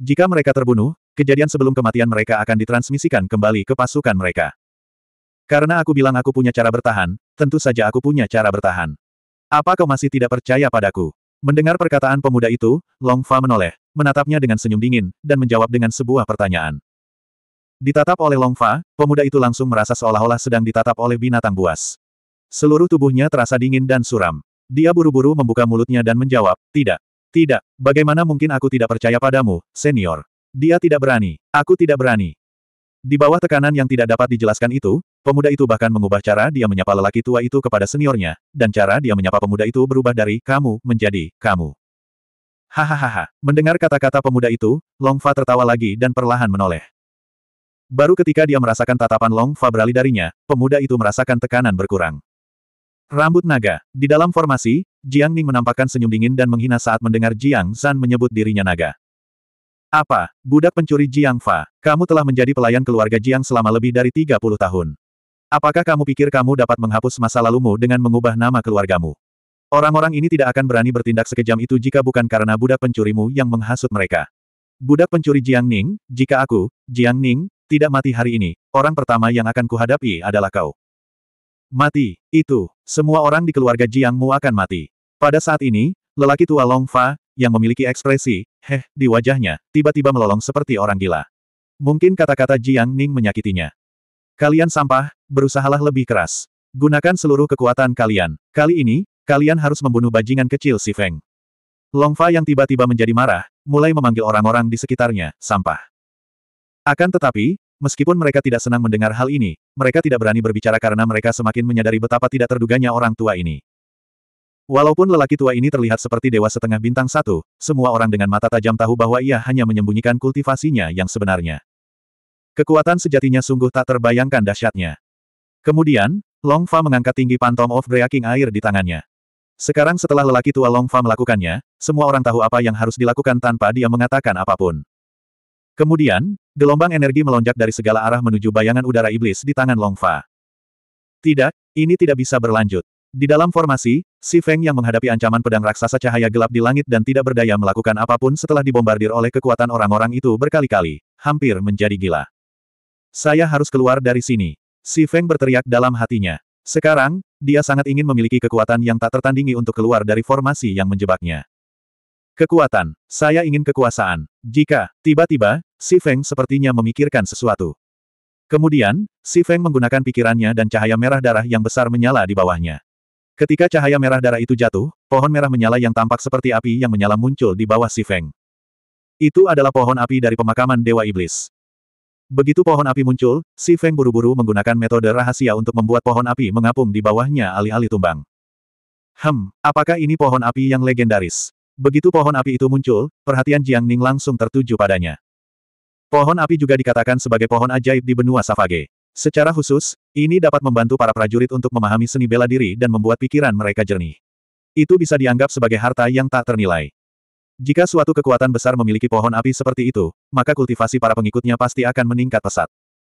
Jika mereka terbunuh, kejadian sebelum kematian mereka akan ditransmisikan kembali ke pasukan mereka. Karena aku bilang aku punya cara bertahan, tentu saja aku punya cara bertahan. Apa kau masih tidak percaya padaku? Mendengar perkataan pemuda itu, Long Fa menoleh, menatapnya dengan senyum dingin, dan menjawab dengan sebuah pertanyaan. Ditatap oleh Long Fa, pemuda itu langsung merasa seolah-olah sedang ditatap oleh binatang buas. Seluruh tubuhnya terasa dingin dan suram. Dia buru-buru membuka mulutnya dan menjawab, tidak. Tidak, bagaimana mungkin aku tidak percaya padamu, senior? Dia tidak berani, aku tidak berani. Di bawah tekanan yang tidak dapat dijelaskan itu, pemuda itu bahkan mengubah cara dia menyapa lelaki tua itu kepada seniornya, dan cara dia menyapa pemuda itu berubah dari kamu menjadi kamu. Hahaha, mendengar kata-kata pemuda itu, Long Fa tertawa lagi dan perlahan menoleh. Baru ketika dia merasakan tatapan Long Fa beralih darinya, pemuda itu merasakan tekanan berkurang. Rambut naga. Di dalam formasi, Jiang Ning menampakkan senyum dingin dan menghina saat mendengar Jiang San menyebut dirinya naga. Apa, budak pencuri Jiang Fa, kamu telah menjadi pelayan keluarga Jiang selama lebih dari 30 tahun. Apakah kamu pikir kamu dapat menghapus masa lalumu dengan mengubah nama keluargamu? Orang-orang ini tidak akan berani bertindak sekejam itu jika bukan karena budak pencurimu yang menghasut mereka. Budak pencuri Jiang Ning, jika aku, Jiang Ning, tidak mati hari ini, orang pertama yang akan kuhadapi adalah kau. Mati, itu, semua orang di keluarga Jiangmu akan mati. Pada saat ini, lelaki tua Long Fa, yang memiliki ekspresi, heh, di wajahnya, tiba-tiba melolong seperti orang gila. Mungkin kata-kata Jiang Ning menyakitinya. Kalian sampah, berusahalah lebih keras. Gunakan seluruh kekuatan kalian. Kali ini, kalian harus membunuh bajingan kecil si Feng. Longfa yang tiba-tiba menjadi marah, mulai memanggil orang-orang di sekitarnya, sampah. Akan tetapi, meskipun mereka tidak senang mendengar hal ini, mereka tidak berani berbicara karena mereka semakin menyadari betapa tidak terduganya orang tua ini. Walaupun lelaki tua ini terlihat seperti dewa setengah bintang satu, semua orang dengan mata tajam tahu bahwa ia hanya menyembunyikan kultivasinya yang sebenarnya. Kekuatan sejatinya sungguh tak terbayangkan dahsyatnya. Kemudian, Long Fa mengangkat tinggi pantom of breaking air di tangannya. Sekarang setelah lelaki tua Long Fa melakukannya, semua orang tahu apa yang harus dilakukan tanpa dia mengatakan apapun. Kemudian, gelombang energi melonjak dari segala arah menuju bayangan udara iblis di tangan Long Fa. Tidak, ini tidak bisa berlanjut. Di dalam formasi, Si Feng yang menghadapi ancaman pedang raksasa cahaya gelap di langit dan tidak berdaya melakukan apapun setelah dibombardir oleh kekuatan orang-orang itu berkali-kali, hampir menjadi gila. Saya harus keluar dari sini. Si Feng berteriak dalam hatinya. Sekarang, dia sangat ingin memiliki kekuatan yang tak tertandingi untuk keluar dari formasi yang menjebaknya. Kekuatan. Saya ingin kekuasaan. Jika, tiba-tiba, Si Feng sepertinya memikirkan sesuatu. Kemudian, Si Feng menggunakan pikirannya dan cahaya merah darah yang besar menyala di bawahnya. Ketika cahaya merah darah itu jatuh, pohon merah menyala yang tampak seperti api yang menyala muncul di bawah si Feng. Itu adalah pohon api dari pemakaman Dewa Iblis. Begitu pohon api muncul, si Feng buru-buru menggunakan metode rahasia untuk membuat pohon api mengapung di bawahnya alih-alih tumbang. Hmm, apakah ini pohon api yang legendaris? Begitu pohon api itu muncul, perhatian Jiang Ning langsung tertuju padanya. Pohon api juga dikatakan sebagai pohon ajaib di benua Savage. Secara khusus, ini dapat membantu para prajurit untuk memahami seni bela diri dan membuat pikiran mereka jernih. Itu bisa dianggap sebagai harta yang tak ternilai. Jika suatu kekuatan besar memiliki pohon api seperti itu, maka kultivasi para pengikutnya pasti akan meningkat pesat.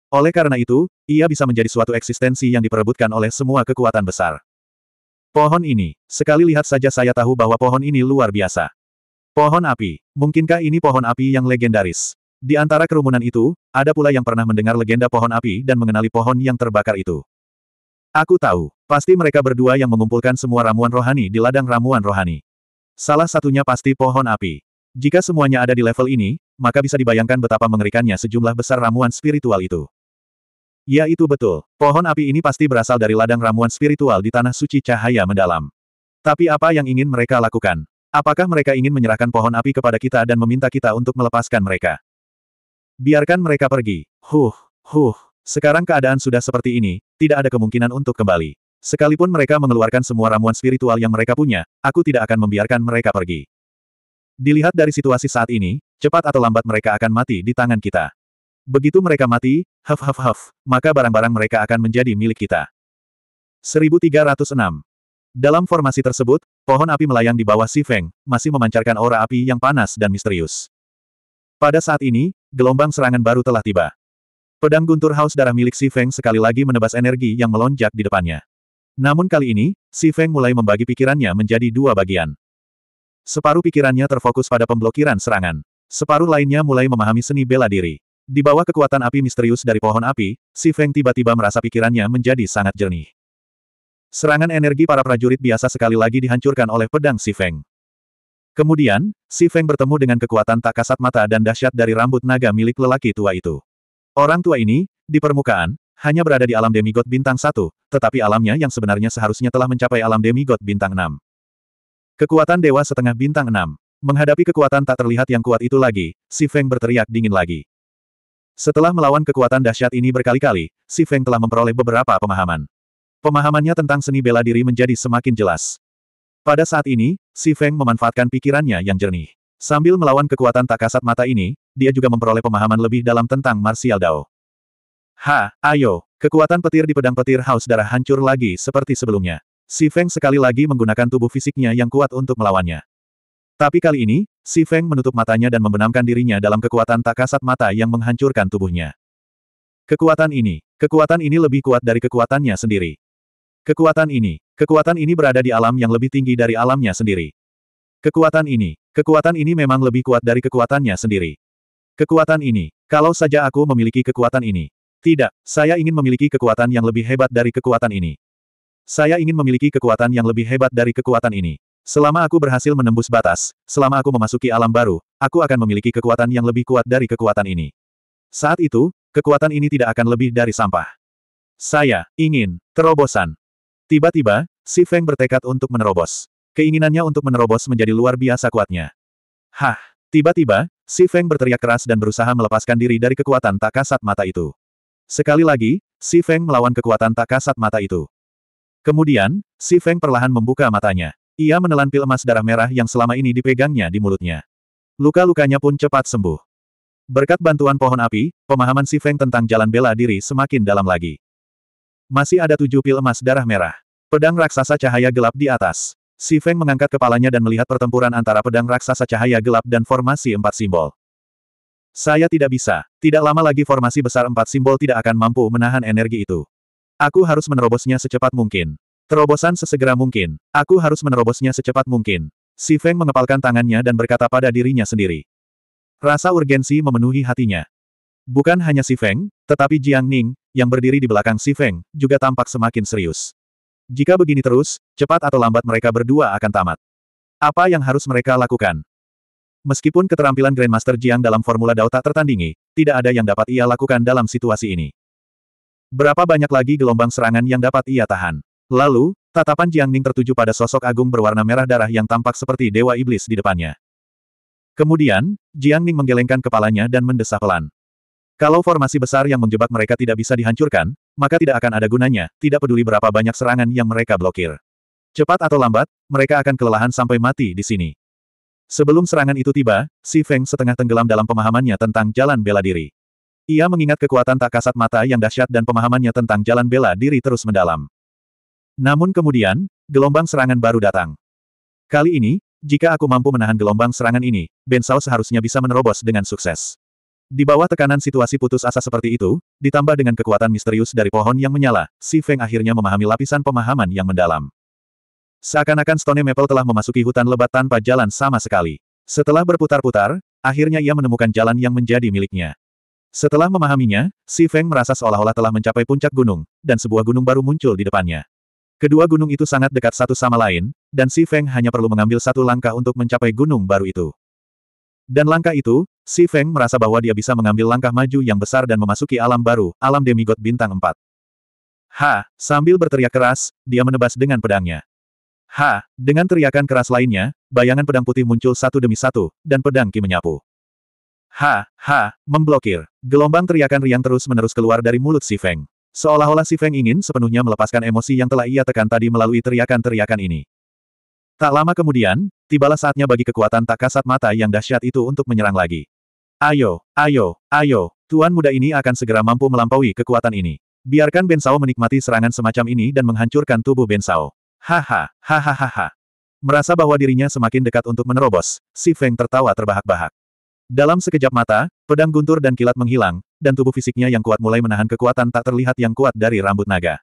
Oleh karena itu, ia bisa menjadi suatu eksistensi yang diperebutkan oleh semua kekuatan besar. Pohon ini, sekali lihat saja saya tahu bahwa pohon ini luar biasa. Pohon api, mungkinkah ini pohon api yang legendaris? Di antara kerumunan itu, ada pula yang pernah mendengar legenda pohon api dan mengenali pohon yang terbakar itu. Aku tahu, pasti mereka berdua yang mengumpulkan semua ramuan rohani di ladang ramuan rohani. Salah satunya pasti pohon api. Jika semuanya ada di level ini, maka bisa dibayangkan betapa mengerikannya sejumlah besar ramuan spiritual itu. Ya itu betul, pohon api ini pasti berasal dari ladang ramuan spiritual di tanah suci cahaya mendalam. Tapi apa yang ingin mereka lakukan? Apakah mereka ingin menyerahkan pohon api kepada kita dan meminta kita untuk melepaskan mereka? Biarkan mereka pergi. Huh, huh. Sekarang keadaan sudah seperti ini, tidak ada kemungkinan untuk kembali. Sekalipun mereka mengeluarkan semua ramuan spiritual yang mereka punya, aku tidak akan membiarkan mereka pergi. Dilihat dari situasi saat ini, cepat atau lambat mereka akan mati di tangan kita. Begitu mereka mati, huff huff huff, maka barang-barang mereka akan menjadi milik kita. 1306. Dalam formasi tersebut, pohon api melayang di bawah Si Feng, masih memancarkan aura api yang panas dan misterius. Pada saat ini, gelombang serangan baru telah tiba. Pedang guntur haus darah milik Si Feng sekali lagi menebas energi yang melonjak di depannya. Namun kali ini, Si Feng mulai membagi pikirannya menjadi dua bagian. Separuh pikirannya terfokus pada pemblokiran serangan. Separuh lainnya mulai memahami seni bela diri. Di bawah kekuatan api misterius dari pohon api, Si Feng tiba-tiba merasa pikirannya menjadi sangat jernih. Serangan energi para prajurit biasa sekali lagi dihancurkan oleh pedang Si Feng. Kemudian, Si Feng bertemu dengan kekuatan tak kasat mata dan dahsyat dari rambut naga milik lelaki tua itu. Orang tua ini, di permukaan, hanya berada di alam demigod bintang satu, tetapi alamnya yang sebenarnya seharusnya telah mencapai alam demigod bintang enam. Kekuatan dewa setengah bintang enam Menghadapi kekuatan tak terlihat yang kuat itu lagi, Si Feng berteriak dingin lagi. Setelah melawan kekuatan dahsyat ini berkali-kali, Si Feng telah memperoleh beberapa pemahaman. Pemahamannya tentang seni bela diri menjadi semakin jelas. Pada saat ini, Si Feng memanfaatkan pikirannya yang jernih. Sambil melawan kekuatan tak kasat mata ini, dia juga memperoleh pemahaman lebih dalam tentang Martial Dao. Ha, ayo, kekuatan petir di pedang petir haus darah hancur lagi seperti sebelumnya. Si Feng sekali lagi menggunakan tubuh fisiknya yang kuat untuk melawannya. Tapi kali ini, Si Feng menutup matanya dan membenamkan dirinya dalam kekuatan tak kasat mata yang menghancurkan tubuhnya. Kekuatan ini, kekuatan ini lebih kuat dari kekuatannya sendiri. Kekuatan ini, kekuatan ini berada di alam yang lebih tinggi dari alamnya sendiri. Kekuatan ini, kekuatan ini memang lebih kuat dari kekuatannya sendiri. Kekuatan ini, kalau saja aku memiliki kekuatan ini. Tidak, saya ingin memiliki kekuatan yang lebih hebat dari kekuatan ini. Saya ingin memiliki kekuatan yang lebih hebat dari kekuatan ini. Selama aku berhasil menembus batas, selama aku memasuki alam baru, aku akan memiliki kekuatan yang lebih kuat dari kekuatan ini. Saat itu, kekuatan ini tidak akan lebih dari sampah. Saya ingin terobosan. Tiba-tiba, si Feng bertekad untuk menerobos. Keinginannya untuk menerobos menjadi luar biasa kuatnya. Hah! Tiba-tiba, si Feng berteriak keras dan berusaha melepaskan diri dari kekuatan tak kasat mata itu. Sekali lagi, si Feng melawan kekuatan tak kasat mata itu. Kemudian, si Feng perlahan membuka matanya. Ia menelan pil emas darah merah yang selama ini dipegangnya di mulutnya. Luka-lukanya pun cepat sembuh. Berkat bantuan pohon api, pemahaman si Feng tentang jalan bela diri semakin dalam lagi. Masih ada tujuh pil emas darah merah. Pedang raksasa cahaya gelap di atas. Si Feng mengangkat kepalanya dan melihat pertempuran antara pedang raksasa cahaya gelap dan formasi empat simbol. Saya tidak bisa. Tidak lama lagi formasi besar empat simbol tidak akan mampu menahan energi itu. Aku harus menerobosnya secepat mungkin. Terobosan sesegera mungkin. Aku harus menerobosnya secepat mungkin. Si Feng mengepalkan tangannya dan berkata pada dirinya sendiri. Rasa urgensi memenuhi hatinya. Bukan hanya Si Feng, tetapi Jiang Ning, yang berdiri di belakang Si Feng, juga tampak semakin serius. Jika begini terus, cepat atau lambat mereka berdua akan tamat. Apa yang harus mereka lakukan? Meskipun keterampilan Grandmaster Jiang dalam formula Dao tak tertandingi, tidak ada yang dapat ia lakukan dalam situasi ini. Berapa banyak lagi gelombang serangan yang dapat ia tahan? Lalu, tatapan Jiang Ning tertuju pada sosok agung berwarna merah darah yang tampak seperti dewa iblis di depannya. Kemudian, Jiang Ning menggelengkan kepalanya dan mendesah pelan. Kalau formasi besar yang menjebak mereka tidak bisa dihancurkan, maka tidak akan ada gunanya, tidak peduli berapa banyak serangan yang mereka blokir. Cepat atau lambat, mereka akan kelelahan sampai mati di sini. Sebelum serangan itu tiba, Si Feng setengah tenggelam dalam pemahamannya tentang jalan bela diri. Ia mengingat kekuatan tak kasat mata yang dahsyat dan pemahamannya tentang jalan bela diri terus mendalam. Namun kemudian, gelombang serangan baru datang. Kali ini, jika aku mampu menahan gelombang serangan ini, Bensao seharusnya bisa menerobos dengan sukses. Di bawah tekanan situasi putus asa seperti itu, ditambah dengan kekuatan misterius dari pohon yang menyala, Si Feng akhirnya memahami lapisan pemahaman yang mendalam. Seakan-akan Stone Maple telah memasuki hutan lebat tanpa jalan sama sekali. Setelah berputar-putar, akhirnya ia menemukan jalan yang menjadi miliknya. Setelah memahaminya, Si Feng merasa seolah-olah telah mencapai puncak gunung, dan sebuah gunung baru muncul di depannya. Kedua gunung itu sangat dekat satu sama lain, dan Si Feng hanya perlu mengambil satu langkah untuk mencapai gunung baru itu. Dan langkah itu, Si Feng merasa bahwa dia bisa mengambil langkah maju yang besar dan memasuki alam baru, alam demigod bintang 4. Ha! Sambil berteriak keras, dia menebas dengan pedangnya. Ha! Dengan teriakan keras lainnya, bayangan pedang putih muncul satu demi satu, dan pedang Ki menyapu. Ha! Ha! Memblokir. Gelombang teriakan riang terus-menerus keluar dari mulut Si Feng. Seolah-olah Si Feng ingin sepenuhnya melepaskan emosi yang telah ia tekan tadi melalui teriakan-teriakan ini. Tak lama kemudian, tibalah saatnya bagi kekuatan tak kasat mata yang dahsyat itu untuk menyerang lagi. Ayo, ayo, ayo, tuan muda ini akan segera mampu melampaui kekuatan ini. Biarkan Bensao menikmati serangan semacam ini dan menghancurkan tubuh Bensao. Haha, hahaha. Merasa bahwa dirinya semakin dekat untuk menerobos, si Feng tertawa terbahak-bahak. Dalam sekejap mata, pedang guntur dan kilat menghilang, dan tubuh fisiknya yang kuat mulai menahan kekuatan tak terlihat yang kuat dari rambut naga.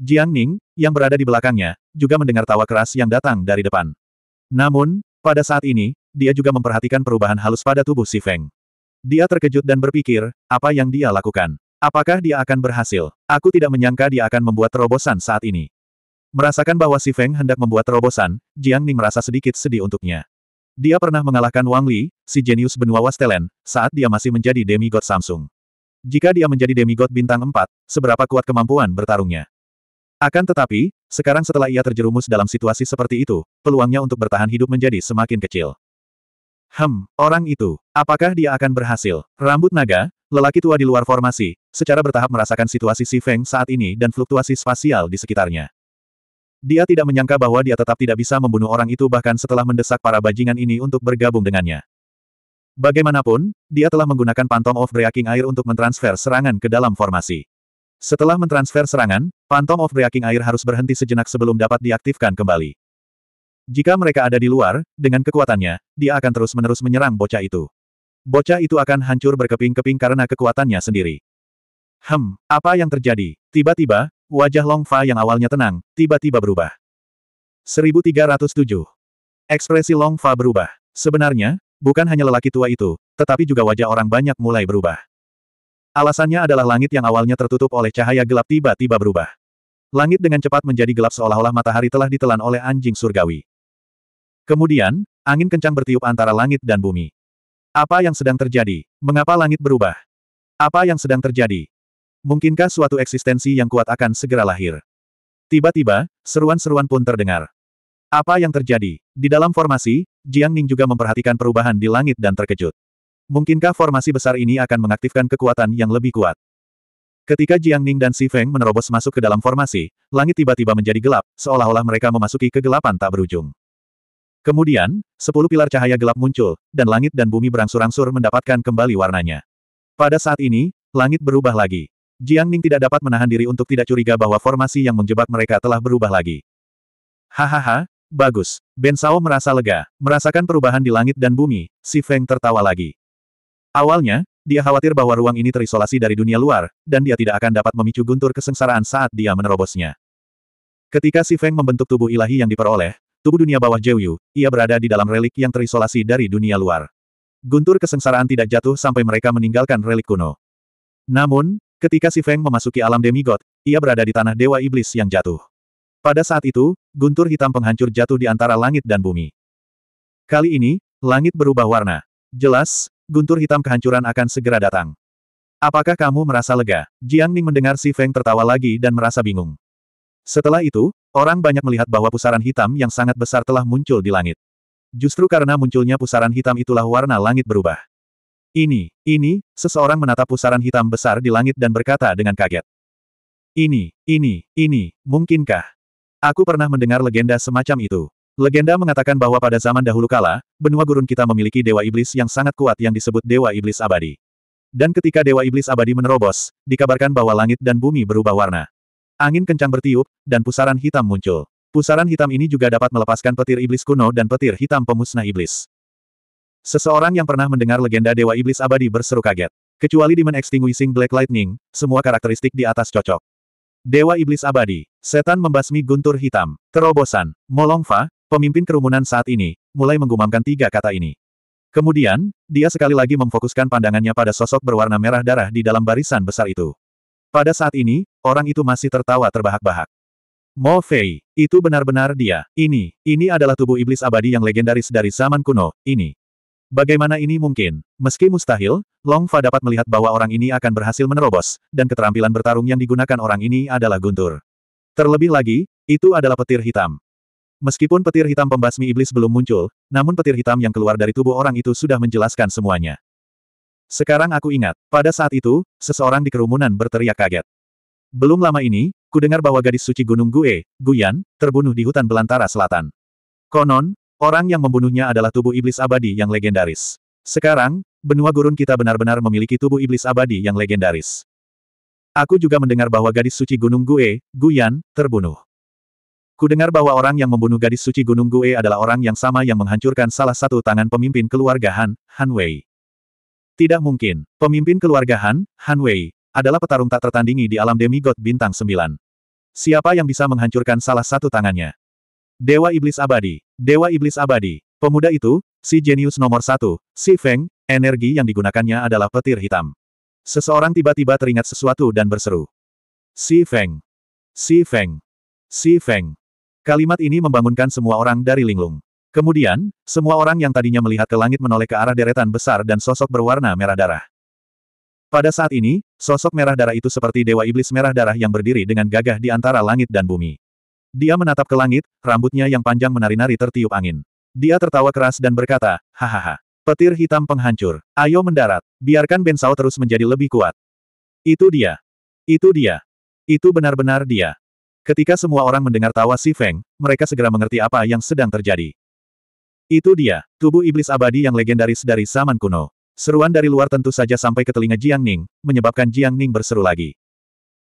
Jiang Ning, yang berada di belakangnya, juga mendengar tawa keras yang datang dari depan. Namun, pada saat ini, dia juga memperhatikan perubahan halus pada tubuh si Feng. Dia terkejut dan berpikir, apa yang dia lakukan? Apakah dia akan berhasil? Aku tidak menyangka dia akan membuat terobosan saat ini. Merasakan bahwa si Feng hendak membuat terobosan, Jiang Ning merasa sedikit sedih untuknya. Dia pernah mengalahkan Wang Li, si jenius benua Wastelen, saat dia masih menjadi demigod Samsung. Jika dia menjadi demigod bintang 4, seberapa kuat kemampuan bertarungnya? Akan tetapi, sekarang setelah ia terjerumus dalam situasi seperti itu, peluangnya untuk bertahan hidup menjadi semakin kecil. Hem, orang itu, apakah dia akan berhasil? Rambut naga, lelaki tua di luar formasi, secara bertahap merasakan situasi Si Feng saat ini dan fluktuasi spasial di sekitarnya. Dia tidak menyangka bahwa dia tetap tidak bisa membunuh orang itu bahkan setelah mendesak para bajingan ini untuk bergabung dengannya. Bagaimanapun, dia telah menggunakan pantom of breaking air untuk mentransfer serangan ke dalam formasi. Setelah mentransfer serangan, Phantom of Breaking Air harus berhenti sejenak sebelum dapat diaktifkan kembali. Jika mereka ada di luar, dengan kekuatannya, dia akan terus-menerus menyerang bocah itu. Bocah itu akan hancur berkeping-keping karena kekuatannya sendiri. Hem, apa yang terjadi? Tiba-tiba, wajah Long Fa yang awalnya tenang, tiba-tiba berubah. 1307. Ekspresi Long Fa berubah. Sebenarnya, bukan hanya lelaki tua itu, tetapi juga wajah orang banyak mulai berubah. Alasannya adalah langit yang awalnya tertutup oleh cahaya gelap tiba-tiba berubah. Langit dengan cepat menjadi gelap seolah-olah matahari telah ditelan oleh anjing surgawi. Kemudian, angin kencang bertiup antara langit dan bumi. Apa yang sedang terjadi? Mengapa langit berubah? Apa yang sedang terjadi? Mungkinkah suatu eksistensi yang kuat akan segera lahir? Tiba-tiba, seruan-seruan pun terdengar. Apa yang terjadi? Di dalam formasi, Jiang Ning juga memperhatikan perubahan di langit dan terkejut. Mungkinkah formasi besar ini akan mengaktifkan kekuatan yang lebih kuat? Ketika Jiang Ning dan Si Feng menerobos masuk ke dalam formasi, langit tiba-tiba menjadi gelap, seolah-olah mereka memasuki kegelapan tak berujung. Kemudian, sepuluh pilar cahaya gelap muncul, dan langit dan bumi berangsur-angsur mendapatkan kembali warnanya. Pada saat ini, langit berubah lagi. Jiang Ning tidak dapat menahan diri untuk tidak curiga bahwa formasi yang menjebak mereka telah berubah lagi. Hahaha, bagus. Ben Sao merasa lega, merasakan perubahan di langit dan bumi, Si Feng tertawa lagi. Awalnya, dia khawatir bahwa ruang ini terisolasi dari dunia luar, dan dia tidak akan dapat memicu guntur kesengsaraan saat dia menerobosnya. Ketika Si Feng membentuk tubuh ilahi yang diperoleh, tubuh dunia bawah Jeyu, ia berada di dalam relik yang terisolasi dari dunia luar. Guntur kesengsaraan tidak jatuh sampai mereka meninggalkan relik kuno. Namun, ketika Si Feng memasuki alam demigod, ia berada di tanah dewa iblis yang jatuh. Pada saat itu, guntur hitam penghancur jatuh di antara langit dan bumi. Kali ini, langit berubah warna. Jelas, guntur hitam kehancuran akan segera datang. Apakah kamu merasa lega? Jiang Ning mendengar Si Feng tertawa lagi dan merasa bingung. Setelah itu, orang banyak melihat bahwa pusaran hitam yang sangat besar telah muncul di langit. Justru karena munculnya pusaran hitam itulah warna langit berubah. Ini, ini, seseorang menatap pusaran hitam besar di langit dan berkata dengan kaget. Ini, ini, ini, mungkinkah? Aku pernah mendengar legenda semacam itu. Legenda mengatakan bahwa pada zaman dahulu kala, benua gurun kita memiliki dewa iblis yang sangat kuat yang disebut dewa iblis abadi. Dan ketika dewa iblis abadi menerobos, dikabarkan bahwa langit dan bumi berubah warna. Angin kencang bertiup, dan pusaran hitam muncul. Pusaran hitam ini juga dapat melepaskan petir iblis kuno dan petir hitam pemusnah iblis. Seseorang yang pernah mendengar legenda dewa iblis abadi berseru kaget. Kecuali Demon Extinguishing Black Lightning, semua karakteristik di atas cocok. Dewa Iblis Abadi, Setan Membasmi Guntur Hitam, Terobosan, Molongfa, Pemimpin kerumunan saat ini, mulai menggumamkan tiga kata ini. Kemudian, dia sekali lagi memfokuskan pandangannya pada sosok berwarna merah darah di dalam barisan besar itu. Pada saat ini, orang itu masih tertawa terbahak-bahak. Mo Fei, itu benar-benar dia. Ini, ini adalah tubuh iblis abadi yang legendaris dari zaman kuno, ini. Bagaimana ini mungkin? Meski mustahil, Long Fa dapat melihat bahwa orang ini akan berhasil menerobos, dan keterampilan bertarung yang digunakan orang ini adalah guntur. Terlebih lagi, itu adalah petir hitam. Meskipun petir hitam pembasmi iblis belum muncul, namun petir hitam yang keluar dari tubuh orang itu sudah menjelaskan semuanya. Sekarang aku ingat, pada saat itu, seseorang di kerumunan berteriak kaget. Belum lama ini, ku dengar bahwa gadis suci Gunung Gue, Guyan, terbunuh di hutan belantara selatan. Konon, orang yang membunuhnya adalah tubuh iblis abadi yang legendaris. Sekarang, benua gurun kita benar-benar memiliki tubuh iblis abadi yang legendaris. Aku juga mendengar bahwa gadis suci Gunung Gue, Guyan, terbunuh. Kudengar bahwa orang yang membunuh gadis suci Gunung Gue adalah orang yang sama yang menghancurkan salah satu tangan pemimpin keluarga Han, Han Wei. Tidak mungkin. Pemimpin keluarga Han, Han Wei, adalah petarung tak tertandingi di alam demigod bintang sembilan. Siapa yang bisa menghancurkan salah satu tangannya? Dewa Iblis Abadi. Dewa Iblis Abadi. Pemuda itu, si jenius nomor satu, si Feng, energi yang digunakannya adalah petir hitam. Seseorang tiba-tiba teringat sesuatu dan berseru. Si Feng. Si Feng. Si Feng. Kalimat ini membangunkan semua orang dari linglung. Kemudian, semua orang yang tadinya melihat ke langit menoleh ke arah deretan besar dan sosok berwarna merah darah. Pada saat ini, sosok merah darah itu seperti dewa iblis merah darah yang berdiri dengan gagah di antara langit dan bumi. Dia menatap ke langit, rambutnya yang panjang menari-nari tertiup angin. Dia tertawa keras dan berkata, hahaha, petir hitam penghancur, ayo mendarat, biarkan Bensau terus menjadi lebih kuat. Itu dia. Itu dia. Itu benar-benar dia. Ketika semua orang mendengar tawa Si Feng, mereka segera mengerti apa yang sedang terjadi. Itu dia, tubuh iblis abadi yang legendaris dari zaman kuno. Seruan dari luar tentu saja sampai ke telinga Jiang Ning, menyebabkan Jiang Ning berseru lagi.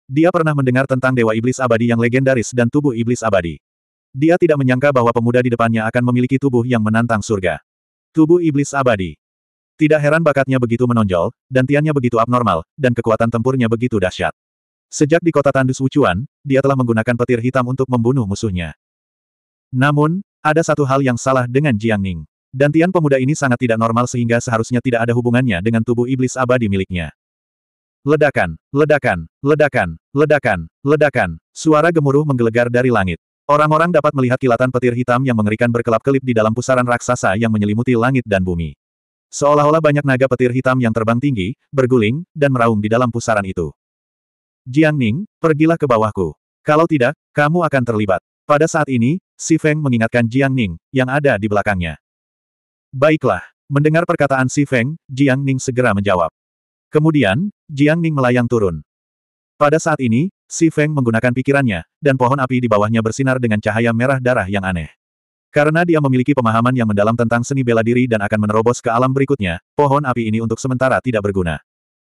Dia pernah mendengar tentang Dewa Iblis Abadi yang legendaris dan tubuh Iblis Abadi. Dia tidak menyangka bahwa pemuda di depannya akan memiliki tubuh yang menantang surga. Tubuh Iblis Abadi. Tidak heran bakatnya begitu menonjol, dan tiannya begitu abnormal, dan kekuatan tempurnya begitu dahsyat. Sejak di kota tandus Wucuan, dia telah menggunakan petir hitam untuk membunuh musuhnya. Namun, ada satu hal yang salah dengan Jiang Ning. Dantian pemuda ini sangat tidak normal sehingga seharusnya tidak ada hubungannya dengan tubuh iblis abadi miliknya. Ledakan, ledakan, ledakan, ledakan, ledakan, suara gemuruh menggelegar dari langit. Orang-orang dapat melihat kilatan petir hitam yang mengerikan berkelap-kelip di dalam pusaran raksasa yang menyelimuti langit dan bumi. Seolah-olah banyak naga petir hitam yang terbang tinggi, berguling, dan meraung di dalam pusaran itu. Jiang Ning, pergilah ke bawahku. Kalau tidak, kamu akan terlibat. Pada saat ini, Si Feng mengingatkan Jiang Ning, yang ada di belakangnya. Baiklah. Mendengar perkataan Si Feng, Jiang Ning segera menjawab. Kemudian, Jiang Ning melayang turun. Pada saat ini, Si Feng menggunakan pikirannya, dan pohon api di bawahnya bersinar dengan cahaya merah darah yang aneh. Karena dia memiliki pemahaman yang mendalam tentang seni bela diri dan akan menerobos ke alam berikutnya, pohon api ini untuk sementara tidak berguna.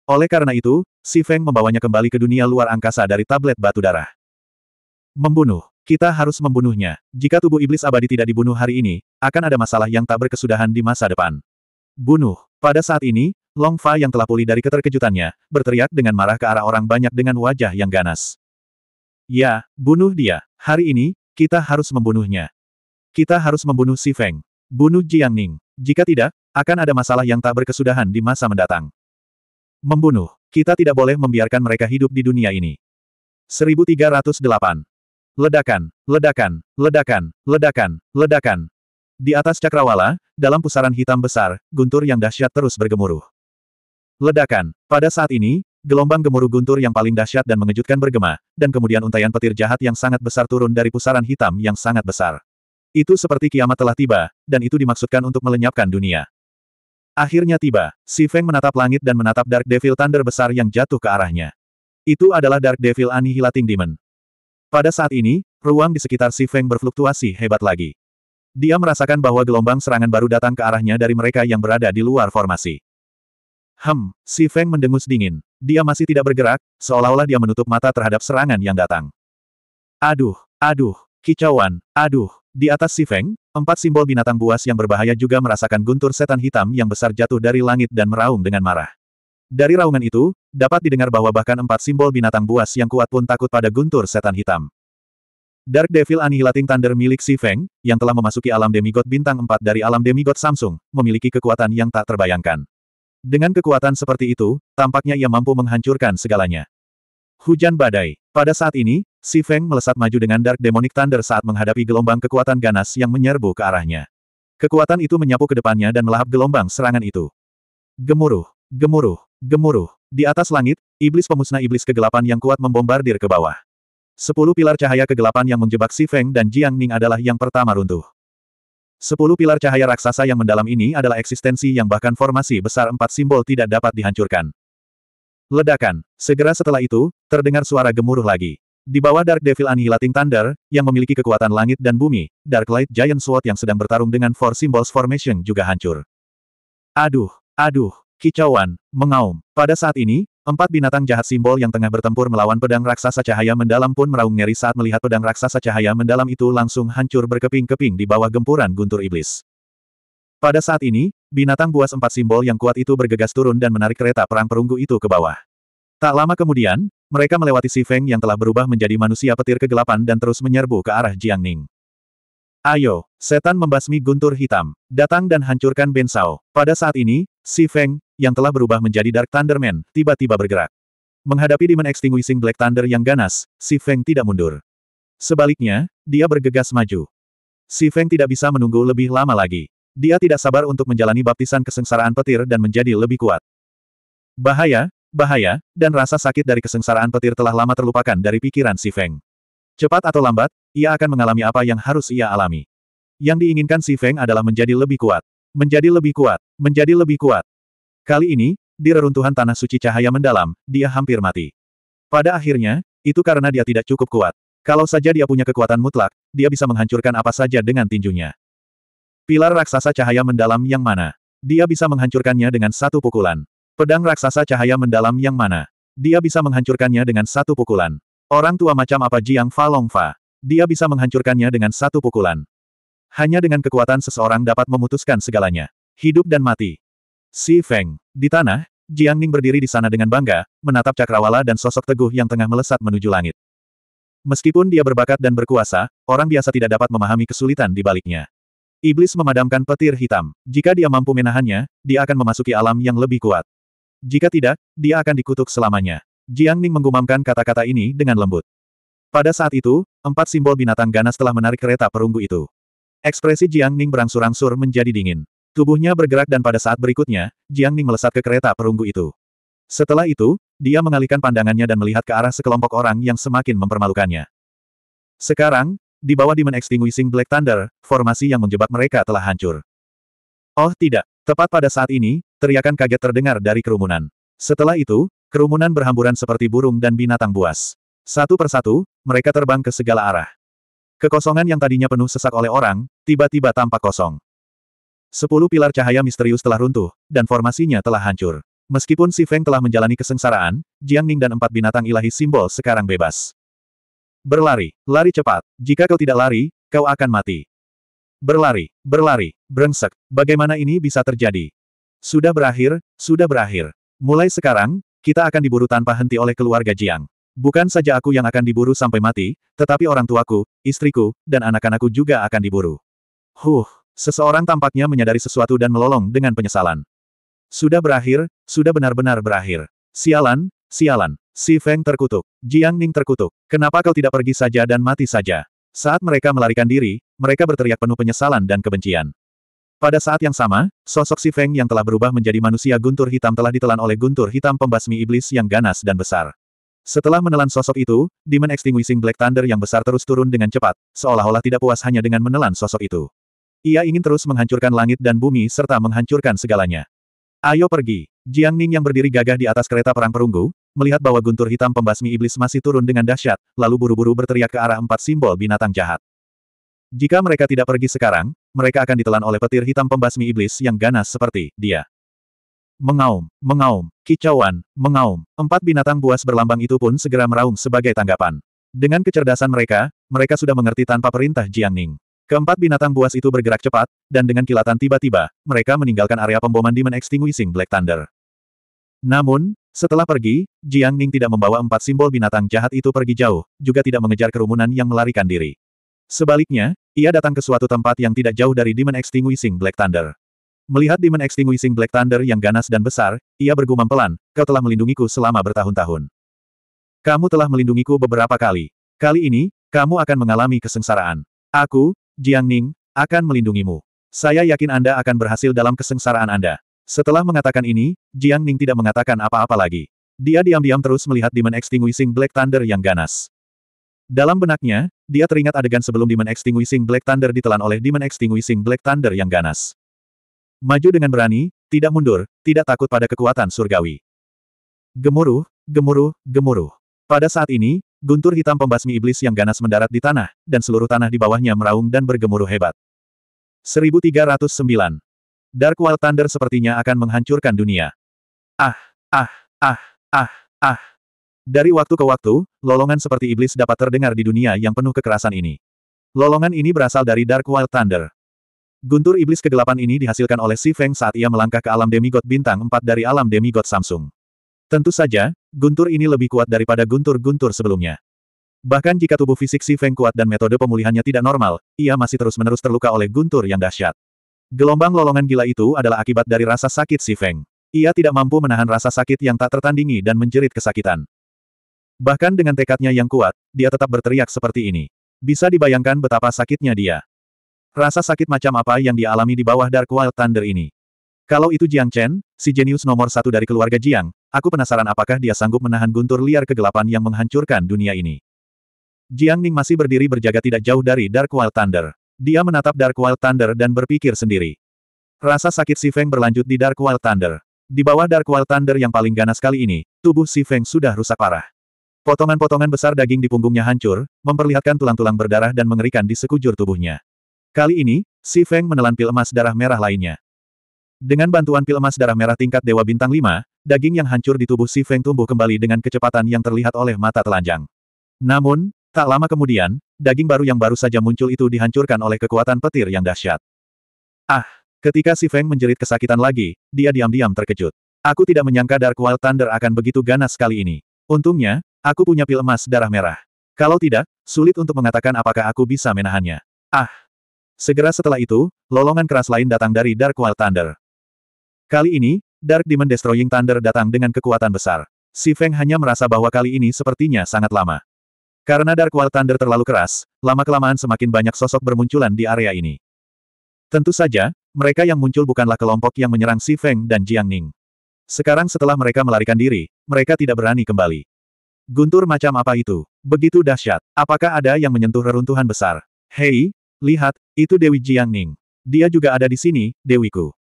Oleh karena itu, Si Feng membawanya kembali ke dunia luar angkasa dari tablet batu darah. Membunuh. Kita harus membunuhnya. Jika tubuh iblis abadi tidak dibunuh hari ini, akan ada masalah yang tak berkesudahan di masa depan. Bunuh. Pada saat ini, Long Fa yang telah pulih dari keterkejutannya, berteriak dengan marah ke arah orang banyak dengan wajah yang ganas. Ya, bunuh dia. Hari ini, kita harus membunuhnya. Kita harus membunuh si Feng. Bunuh Jiang Ning. Jika tidak, akan ada masalah yang tak berkesudahan di masa mendatang. Membunuh. Kita tidak boleh membiarkan mereka hidup di dunia ini. 1308. Ledakan, ledakan, ledakan, ledakan, ledakan. Di atas cakrawala, dalam pusaran hitam besar, guntur yang dahsyat terus bergemuruh. Ledakan. Pada saat ini, gelombang gemuruh guntur yang paling dahsyat dan mengejutkan bergema, dan kemudian untaian petir jahat yang sangat besar turun dari pusaran hitam yang sangat besar. Itu seperti kiamat telah tiba, dan itu dimaksudkan untuk melenyapkan dunia. Akhirnya tiba, Si Feng menatap langit dan menatap Dark Devil Thunder besar yang jatuh ke arahnya. Itu adalah Dark Devil Annihilating Demon. Pada saat ini, ruang di sekitar Si Feng berfluktuasi hebat lagi. Dia merasakan bahwa gelombang serangan baru datang ke arahnya dari mereka yang berada di luar formasi. Hem, Si Feng mendengus dingin. Dia masih tidak bergerak, seolah-olah dia menutup mata terhadap serangan yang datang. Aduh, aduh, kicauan, aduh, di atas si Feng, empat simbol binatang buas yang berbahaya juga merasakan guntur setan hitam yang besar jatuh dari langit dan meraung dengan marah. Dari raungan itu, dapat didengar bahwa bahkan empat simbol binatang buas yang kuat pun takut pada guntur setan hitam. Dark Devil Annihilating Thunder milik Si Feng, yang telah memasuki alam demigod bintang 4 dari alam demigod Samsung, memiliki kekuatan yang tak terbayangkan. Dengan kekuatan seperti itu, tampaknya ia mampu menghancurkan segalanya. Hujan badai. Pada saat ini, Si Feng melesat maju dengan Dark Demonic Thunder saat menghadapi gelombang kekuatan ganas yang menyerbu ke arahnya. Kekuatan itu menyapu ke depannya dan melahap gelombang serangan itu. Gemuruh, gemuruh, gemuruh. Di atas langit, iblis pemusnah iblis kegelapan yang kuat membombardir ke bawah. Sepuluh pilar cahaya kegelapan yang menjebak Si Feng dan Jiang Ning adalah yang pertama runtuh. Sepuluh pilar cahaya raksasa yang mendalam ini adalah eksistensi yang bahkan formasi besar empat simbol tidak dapat dihancurkan. Ledakan. Segera setelah itu, terdengar suara gemuruh lagi. Di bawah Dark Devil Annihilating Thunder, yang memiliki kekuatan langit dan bumi, Dark Light Giant Sword yang sedang bertarung dengan Four Symbols Formation juga hancur. Aduh, aduh, kicauan, mengaum. Pada saat ini, empat binatang jahat simbol yang tengah bertempur melawan pedang raksasa cahaya mendalam pun meraung ngeri saat melihat pedang raksasa cahaya mendalam itu langsung hancur berkeping-keping di bawah gempuran guntur iblis. Pada saat ini, binatang buas empat simbol yang kuat itu bergegas turun dan menarik kereta perang perunggu itu ke bawah. Tak lama kemudian, mereka melewati Si Feng yang telah berubah menjadi manusia petir kegelapan dan terus menyerbu ke arah Jiang Ning. Ayo, setan membasmi guntur hitam. Datang dan hancurkan Ben Sao. Pada saat ini, Si Feng, yang telah berubah menjadi Dark Thunder Man tiba-tiba bergerak. Menghadapi Demon Extinguishing Black Thunder yang ganas, Si Feng tidak mundur. Sebaliknya, dia bergegas maju. Si Feng tidak bisa menunggu lebih lama lagi. Dia tidak sabar untuk menjalani baptisan kesengsaraan petir dan menjadi lebih kuat. Bahaya, Bahaya, dan rasa sakit dari kesengsaraan petir telah lama terlupakan dari pikiran si Feng. Cepat atau lambat, ia akan mengalami apa yang harus ia alami. Yang diinginkan si Feng adalah menjadi lebih kuat. Menjadi lebih kuat. Menjadi lebih kuat. Kali ini, di reruntuhan tanah suci cahaya mendalam, dia hampir mati. Pada akhirnya, itu karena dia tidak cukup kuat. Kalau saja dia punya kekuatan mutlak, dia bisa menghancurkan apa saja dengan tinjunya. Pilar raksasa cahaya mendalam yang mana? Dia bisa menghancurkannya dengan satu pukulan. Pedang raksasa cahaya mendalam yang mana? Dia bisa menghancurkannya dengan satu pukulan. Orang tua macam apa Jiang Fa Long Dia bisa menghancurkannya dengan satu pukulan. Hanya dengan kekuatan seseorang dapat memutuskan segalanya. Hidup dan mati. Si Feng. Di tanah, Jiang Ning berdiri di sana dengan bangga, menatap cakrawala dan sosok teguh yang tengah melesat menuju langit. Meskipun dia berbakat dan berkuasa, orang biasa tidak dapat memahami kesulitan di baliknya. Iblis memadamkan petir hitam. Jika dia mampu menahannya, dia akan memasuki alam yang lebih kuat. Jika tidak, dia akan dikutuk selamanya. Jiang Ning menggumamkan kata-kata ini dengan lembut. Pada saat itu, empat simbol binatang ganas telah menarik kereta perunggu itu. Ekspresi Jiang Ning berangsur-angsur menjadi dingin. Tubuhnya bergerak dan pada saat berikutnya, Jiang Ning melesat ke kereta perunggu itu. Setelah itu, dia mengalihkan pandangannya dan melihat ke arah sekelompok orang yang semakin mempermalukannya. Sekarang, di bawah Demon Extinguishing Black Thunder, formasi yang menjebak mereka telah hancur. Oh tidak, Tepat pada saat ini, teriakan kaget terdengar dari kerumunan. Setelah itu, kerumunan berhamburan seperti burung dan binatang buas. Satu persatu, mereka terbang ke segala arah. Kekosongan yang tadinya penuh sesak oleh orang, tiba-tiba tampak kosong. Sepuluh pilar cahaya misterius telah runtuh, dan formasinya telah hancur. Meskipun Si Feng telah menjalani kesengsaraan, Jiang Ning dan empat binatang ilahi simbol sekarang bebas. Berlari, lari cepat. Jika kau tidak lari, kau akan mati. Berlari, berlari, brengsek, bagaimana ini bisa terjadi? Sudah berakhir, sudah berakhir. Mulai sekarang, kita akan diburu tanpa henti oleh keluarga Jiang. Bukan saja aku yang akan diburu sampai mati, tetapi orang tuaku, istriku, dan anak-anakku juga akan diburu. Huh, seseorang tampaknya menyadari sesuatu dan melolong dengan penyesalan. Sudah berakhir, sudah benar-benar berakhir. Sialan, sialan, si Feng terkutuk, Jiang Ning terkutuk. Kenapa kau tidak pergi saja dan mati saja? Saat mereka melarikan diri, mereka berteriak penuh penyesalan dan kebencian. Pada saat yang sama, sosok si Feng yang telah berubah menjadi manusia guntur hitam telah ditelan oleh guntur hitam pembasmi iblis yang ganas dan besar. Setelah menelan sosok itu, Demon Extinguishing Black Thunder yang besar terus turun dengan cepat, seolah-olah tidak puas hanya dengan menelan sosok itu. Ia ingin terus menghancurkan langit dan bumi serta menghancurkan segalanya. Ayo pergi. Jiang Ning yang berdiri gagah di atas kereta perang perunggu, melihat bahwa guntur hitam pembasmi iblis masih turun dengan dahsyat, lalu buru-buru berteriak ke arah empat simbol binatang jahat. Jika mereka tidak pergi sekarang, mereka akan ditelan oleh petir hitam pembasmi iblis yang ganas seperti dia. Mengaum, mengaum, kicauan, mengaum. Empat binatang buas berlambang itu pun segera meraung sebagai tanggapan. Dengan kecerdasan mereka, mereka sudah mengerti tanpa perintah Jiang Ning. Keempat binatang buas itu bergerak cepat, dan dengan kilatan tiba-tiba, mereka meninggalkan area pemboman Demon Extinguishing Black Thunder. Namun, setelah pergi, Jiang Ning tidak membawa empat simbol binatang jahat itu pergi jauh, juga tidak mengejar kerumunan yang melarikan diri. Sebaliknya, ia datang ke suatu tempat yang tidak jauh dari Demon Extinguishing Black Thunder. Melihat Demon Extinguishing Black Thunder yang ganas dan besar, ia bergumam pelan, kau telah melindungiku selama bertahun-tahun. Kamu telah melindungiku beberapa kali. Kali ini, kamu akan mengalami kesengsaraan. Aku, Jiang Ning, akan melindungimu. Saya yakin Anda akan berhasil dalam kesengsaraan Anda. Setelah mengatakan ini, Jiang Ning tidak mengatakan apa-apa lagi. Dia diam-diam terus melihat Demon Extinguishing Black Thunder yang ganas. Dalam benaknya, dia teringat adegan sebelum Demon Extinguishing Black Thunder ditelan oleh Demon Extinguishing Black Thunder yang ganas. Maju dengan berani, tidak mundur, tidak takut pada kekuatan surgawi. Gemuruh, gemuruh, gemuruh. Pada saat ini, guntur hitam pembasmi iblis yang ganas mendarat di tanah, dan seluruh tanah di bawahnya meraung dan bergemuruh hebat. 1309 Dark Wild Thunder sepertinya akan menghancurkan dunia. Ah, ah, ah, ah, ah. Dari waktu ke waktu, lolongan seperti iblis dapat terdengar di dunia yang penuh kekerasan ini. Lolongan ini berasal dari Dark Wild Thunder. Guntur iblis kegelapan ini dihasilkan oleh Si Feng saat ia melangkah ke alam demigod bintang 4 dari alam demigod Samsung. Tentu saja, guntur ini lebih kuat daripada guntur-guntur sebelumnya. Bahkan jika tubuh fisik Si Feng kuat dan metode pemulihannya tidak normal, ia masih terus-menerus terluka oleh guntur yang dahsyat. Gelombang lolongan gila itu adalah akibat dari rasa sakit si Feng. Ia tidak mampu menahan rasa sakit yang tak tertandingi dan menjerit kesakitan. Bahkan dengan tekadnya yang kuat, dia tetap berteriak seperti ini. Bisa dibayangkan betapa sakitnya dia. Rasa sakit macam apa yang dialami di bawah Dark Wild Thunder ini. Kalau itu Jiang Chen, si jenius nomor satu dari keluarga Jiang, aku penasaran apakah dia sanggup menahan guntur liar kegelapan yang menghancurkan dunia ini. Jiang Ning masih berdiri berjaga tidak jauh dari Dark Wild Thunder. Dia menatap Dark Wild Thunder dan berpikir sendiri. Rasa sakit Si Feng berlanjut di Dark Wild Thunder. Di bawah Dark Wild Thunder yang paling ganas kali ini, tubuh Si Feng sudah rusak parah. Potongan-potongan besar daging di punggungnya hancur, memperlihatkan tulang-tulang berdarah dan mengerikan di sekujur tubuhnya. Kali ini, Si Feng menelan pil emas darah merah lainnya. Dengan bantuan pil emas darah merah tingkat Dewa Bintang 5, daging yang hancur di tubuh Si Feng tumbuh kembali dengan kecepatan yang terlihat oleh mata telanjang. Namun, Tak lama kemudian, daging baru yang baru saja muncul itu dihancurkan oleh kekuatan petir yang dahsyat. Ah! Ketika si Feng menjerit kesakitan lagi, dia diam-diam terkejut. Aku tidak menyangka Dark Wild Thunder akan begitu ganas kali ini. Untungnya, aku punya pil emas darah merah. Kalau tidak, sulit untuk mengatakan apakah aku bisa menahannya. Ah! Segera setelah itu, lolongan keras lain datang dari Dark Wild Thunder. Kali ini, Dark Demon Destroying Thunder datang dengan kekuatan besar. Si Feng hanya merasa bahwa kali ini sepertinya sangat lama. Karena Dark Wall Thunder terlalu keras, lama-kelamaan semakin banyak sosok bermunculan di area ini. Tentu saja, mereka yang muncul bukanlah kelompok yang menyerang Si Feng dan Jiang Ning. Sekarang setelah mereka melarikan diri, mereka tidak berani kembali. Guntur macam apa itu? Begitu dahsyat. Apakah ada yang menyentuh reruntuhan besar? Hei, lihat, itu Dewi Jiang Ning. Dia juga ada di sini, Dewiku.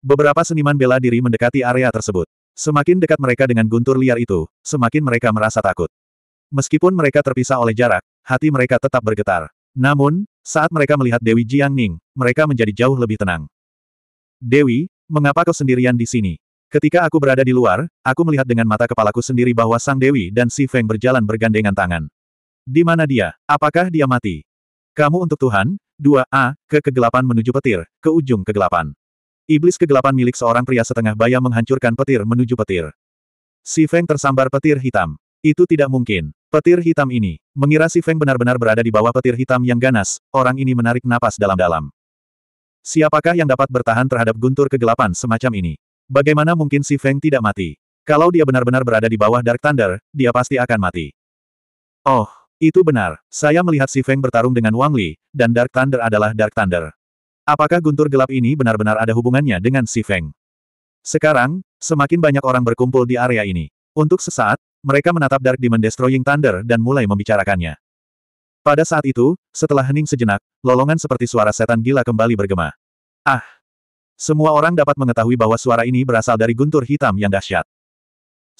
Beberapa seniman bela diri mendekati area tersebut. Semakin dekat mereka dengan guntur liar itu, semakin mereka merasa takut. Meskipun mereka terpisah oleh jarak, hati mereka tetap bergetar. Namun, saat mereka melihat Dewi Jiangning, mereka menjadi jauh lebih tenang. Dewi, mengapa kau sendirian di sini? Ketika aku berada di luar, aku melihat dengan mata kepalaku sendiri bahwa Sang Dewi dan Si Feng berjalan bergandengan tangan. Di mana dia? Apakah dia mati? Kamu untuk Tuhan, 2A, ke kegelapan menuju petir, ke ujung kegelapan. Iblis kegelapan milik seorang pria setengah baya menghancurkan petir menuju petir. Si Feng tersambar petir hitam. Itu tidak mungkin. Petir hitam ini. Mengira si Feng benar-benar berada di bawah petir hitam yang ganas, orang ini menarik napas dalam-dalam. Siapakah yang dapat bertahan terhadap guntur kegelapan semacam ini? Bagaimana mungkin si Feng tidak mati? Kalau dia benar-benar berada di bawah Dark Thunder, dia pasti akan mati. Oh, itu benar. Saya melihat si Feng bertarung dengan Wang Li, dan Dark Thunder adalah Dark Thunder. Apakah guntur gelap ini benar-benar ada hubungannya dengan si Feng? Sekarang, semakin banyak orang berkumpul di area ini. Untuk sesaat, mereka menatap Dark Demon Destroying Thunder dan mulai membicarakannya. Pada saat itu, setelah hening sejenak, lolongan seperti suara setan gila kembali bergema. Ah! Semua orang dapat mengetahui bahwa suara ini berasal dari guntur hitam yang dahsyat.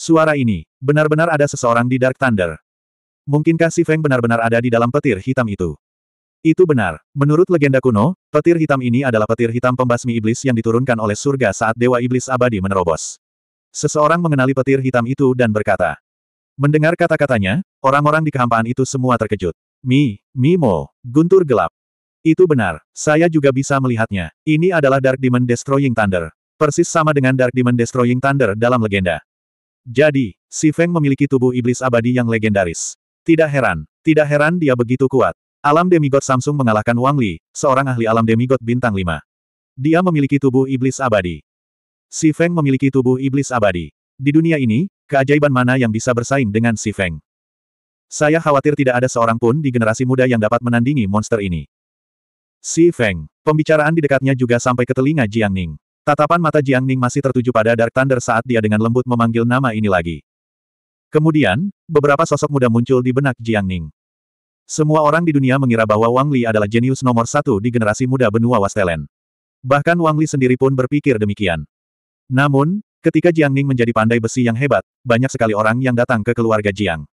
Suara ini, benar-benar ada seseorang di Dark Thunder. Mungkinkah si Feng benar-benar ada di dalam petir hitam itu? Itu benar. Menurut legenda kuno, petir hitam ini adalah petir hitam pembasmi iblis yang diturunkan oleh surga saat Dewa Iblis Abadi menerobos. Seseorang mengenali petir hitam itu dan berkata, Mendengar kata-katanya, orang-orang di kehampaan itu semua terkejut. Mi, Mimo, guntur gelap. Itu benar, saya juga bisa melihatnya. Ini adalah Dark Demon Destroying Thunder. Persis sama dengan Dark Demon Destroying Thunder dalam legenda. Jadi, si Feng memiliki tubuh iblis abadi yang legendaris. Tidak heran, tidak heran dia begitu kuat. Alam demigod Samsung mengalahkan Wang Li, seorang ahli alam demigod bintang 5. Dia memiliki tubuh iblis abadi. Si Feng memiliki tubuh iblis abadi. Di dunia ini, Keajaiban mana yang bisa bersaing dengan Si Feng? Saya khawatir tidak ada seorang pun di generasi muda yang dapat menandingi monster ini. Si Feng. Pembicaraan di dekatnya juga sampai ke telinga Jiang Ning. Tatapan mata Jiang Ning masih tertuju pada Dark Thunder saat dia dengan lembut memanggil nama ini lagi. Kemudian, beberapa sosok muda muncul di benak Jiang Ning. Semua orang di dunia mengira bahwa Wang Li adalah jenius nomor satu di generasi muda benua Wastelen. Bahkan Wang Li sendiri pun berpikir demikian. Namun, Ketika Jiang Ning menjadi pandai besi yang hebat, banyak sekali orang yang datang ke keluarga Jiang.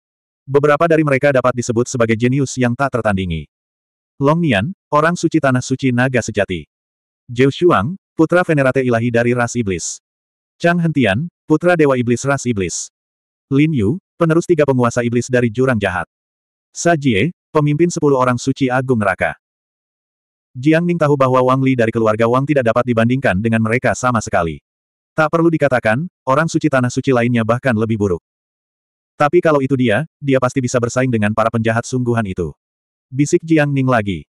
Beberapa dari mereka dapat disebut sebagai jenius yang tak tertandingi. Long Nian, orang suci tanah suci naga sejati. Zhou Shuang, putra venerate ilahi dari ras iblis. Chang Hentian, putra dewa iblis ras iblis. Lin Yu, penerus tiga penguasa iblis dari jurang jahat. Sa Jie, pemimpin sepuluh orang suci agung neraka. Jiang Ning tahu bahwa Wang Li dari keluarga Wang tidak dapat dibandingkan dengan mereka sama sekali. Tak perlu dikatakan, orang suci tanah suci lainnya bahkan lebih buruk. Tapi kalau itu dia, dia pasti bisa bersaing dengan para penjahat sungguhan itu. Bisik Jiang Ning lagi.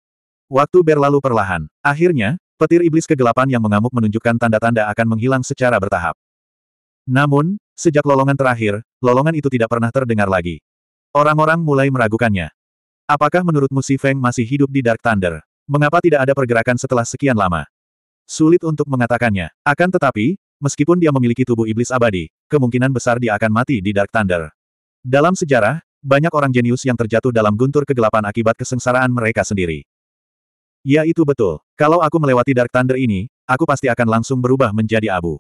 Waktu berlalu perlahan. Akhirnya, petir iblis kegelapan yang mengamuk menunjukkan tanda-tanda akan menghilang secara bertahap. Namun, sejak lolongan terakhir, lolongan itu tidak pernah terdengar lagi. Orang-orang mulai meragukannya. Apakah menurutmu si Feng masih hidup di Dark Thunder? Mengapa tidak ada pergerakan setelah sekian lama? Sulit untuk mengatakannya. Akan tetapi, Meskipun dia memiliki tubuh iblis abadi, kemungkinan besar dia akan mati di Dark Thunder. Dalam sejarah, banyak orang jenius yang terjatuh dalam guntur kegelapan akibat kesengsaraan mereka sendiri. Ya itu betul. Kalau aku melewati Dark Thunder ini, aku pasti akan langsung berubah menjadi abu.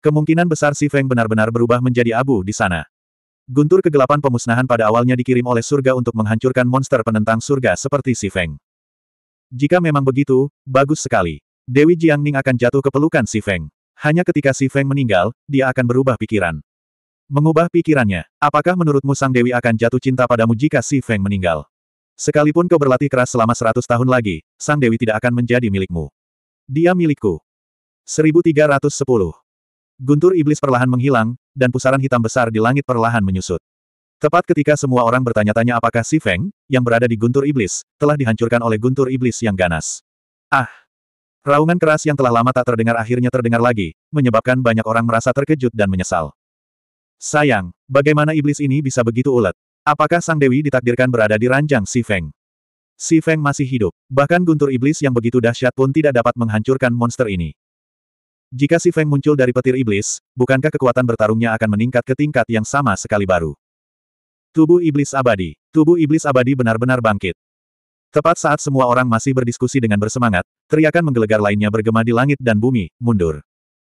Kemungkinan besar si Feng benar-benar berubah menjadi abu di sana. Guntur kegelapan pemusnahan pada awalnya dikirim oleh surga untuk menghancurkan monster penentang surga seperti si Feng. Jika memang begitu, bagus sekali. Dewi Jiangning akan jatuh ke pelukan si Feng. Hanya ketika Si Feng meninggal, dia akan berubah pikiran. Mengubah pikirannya, apakah menurutmu Sang Dewi akan jatuh cinta padamu jika Si Feng meninggal? Sekalipun kau berlatih keras selama seratus tahun lagi, Sang Dewi tidak akan menjadi milikmu. Dia milikku. 1310. Guntur iblis perlahan menghilang, dan pusaran hitam besar di langit perlahan menyusut. Tepat ketika semua orang bertanya-tanya apakah Si Feng, yang berada di guntur iblis, telah dihancurkan oleh guntur iblis yang ganas. Ah! Raungan keras yang telah lama tak terdengar akhirnya terdengar lagi, menyebabkan banyak orang merasa terkejut dan menyesal. Sayang, bagaimana iblis ini bisa begitu ulet? Apakah Sang Dewi ditakdirkan berada di ranjang Si Feng? Si Feng masih hidup, bahkan guntur iblis yang begitu dahsyat pun tidak dapat menghancurkan monster ini. Jika Si Feng muncul dari petir iblis, bukankah kekuatan bertarungnya akan meningkat ke tingkat yang sama sekali baru? Tubuh iblis abadi, tubuh iblis abadi benar-benar bangkit. Tepat saat semua orang masih berdiskusi dengan bersemangat, teriakan menggelegar lainnya bergema di langit dan bumi, mundur.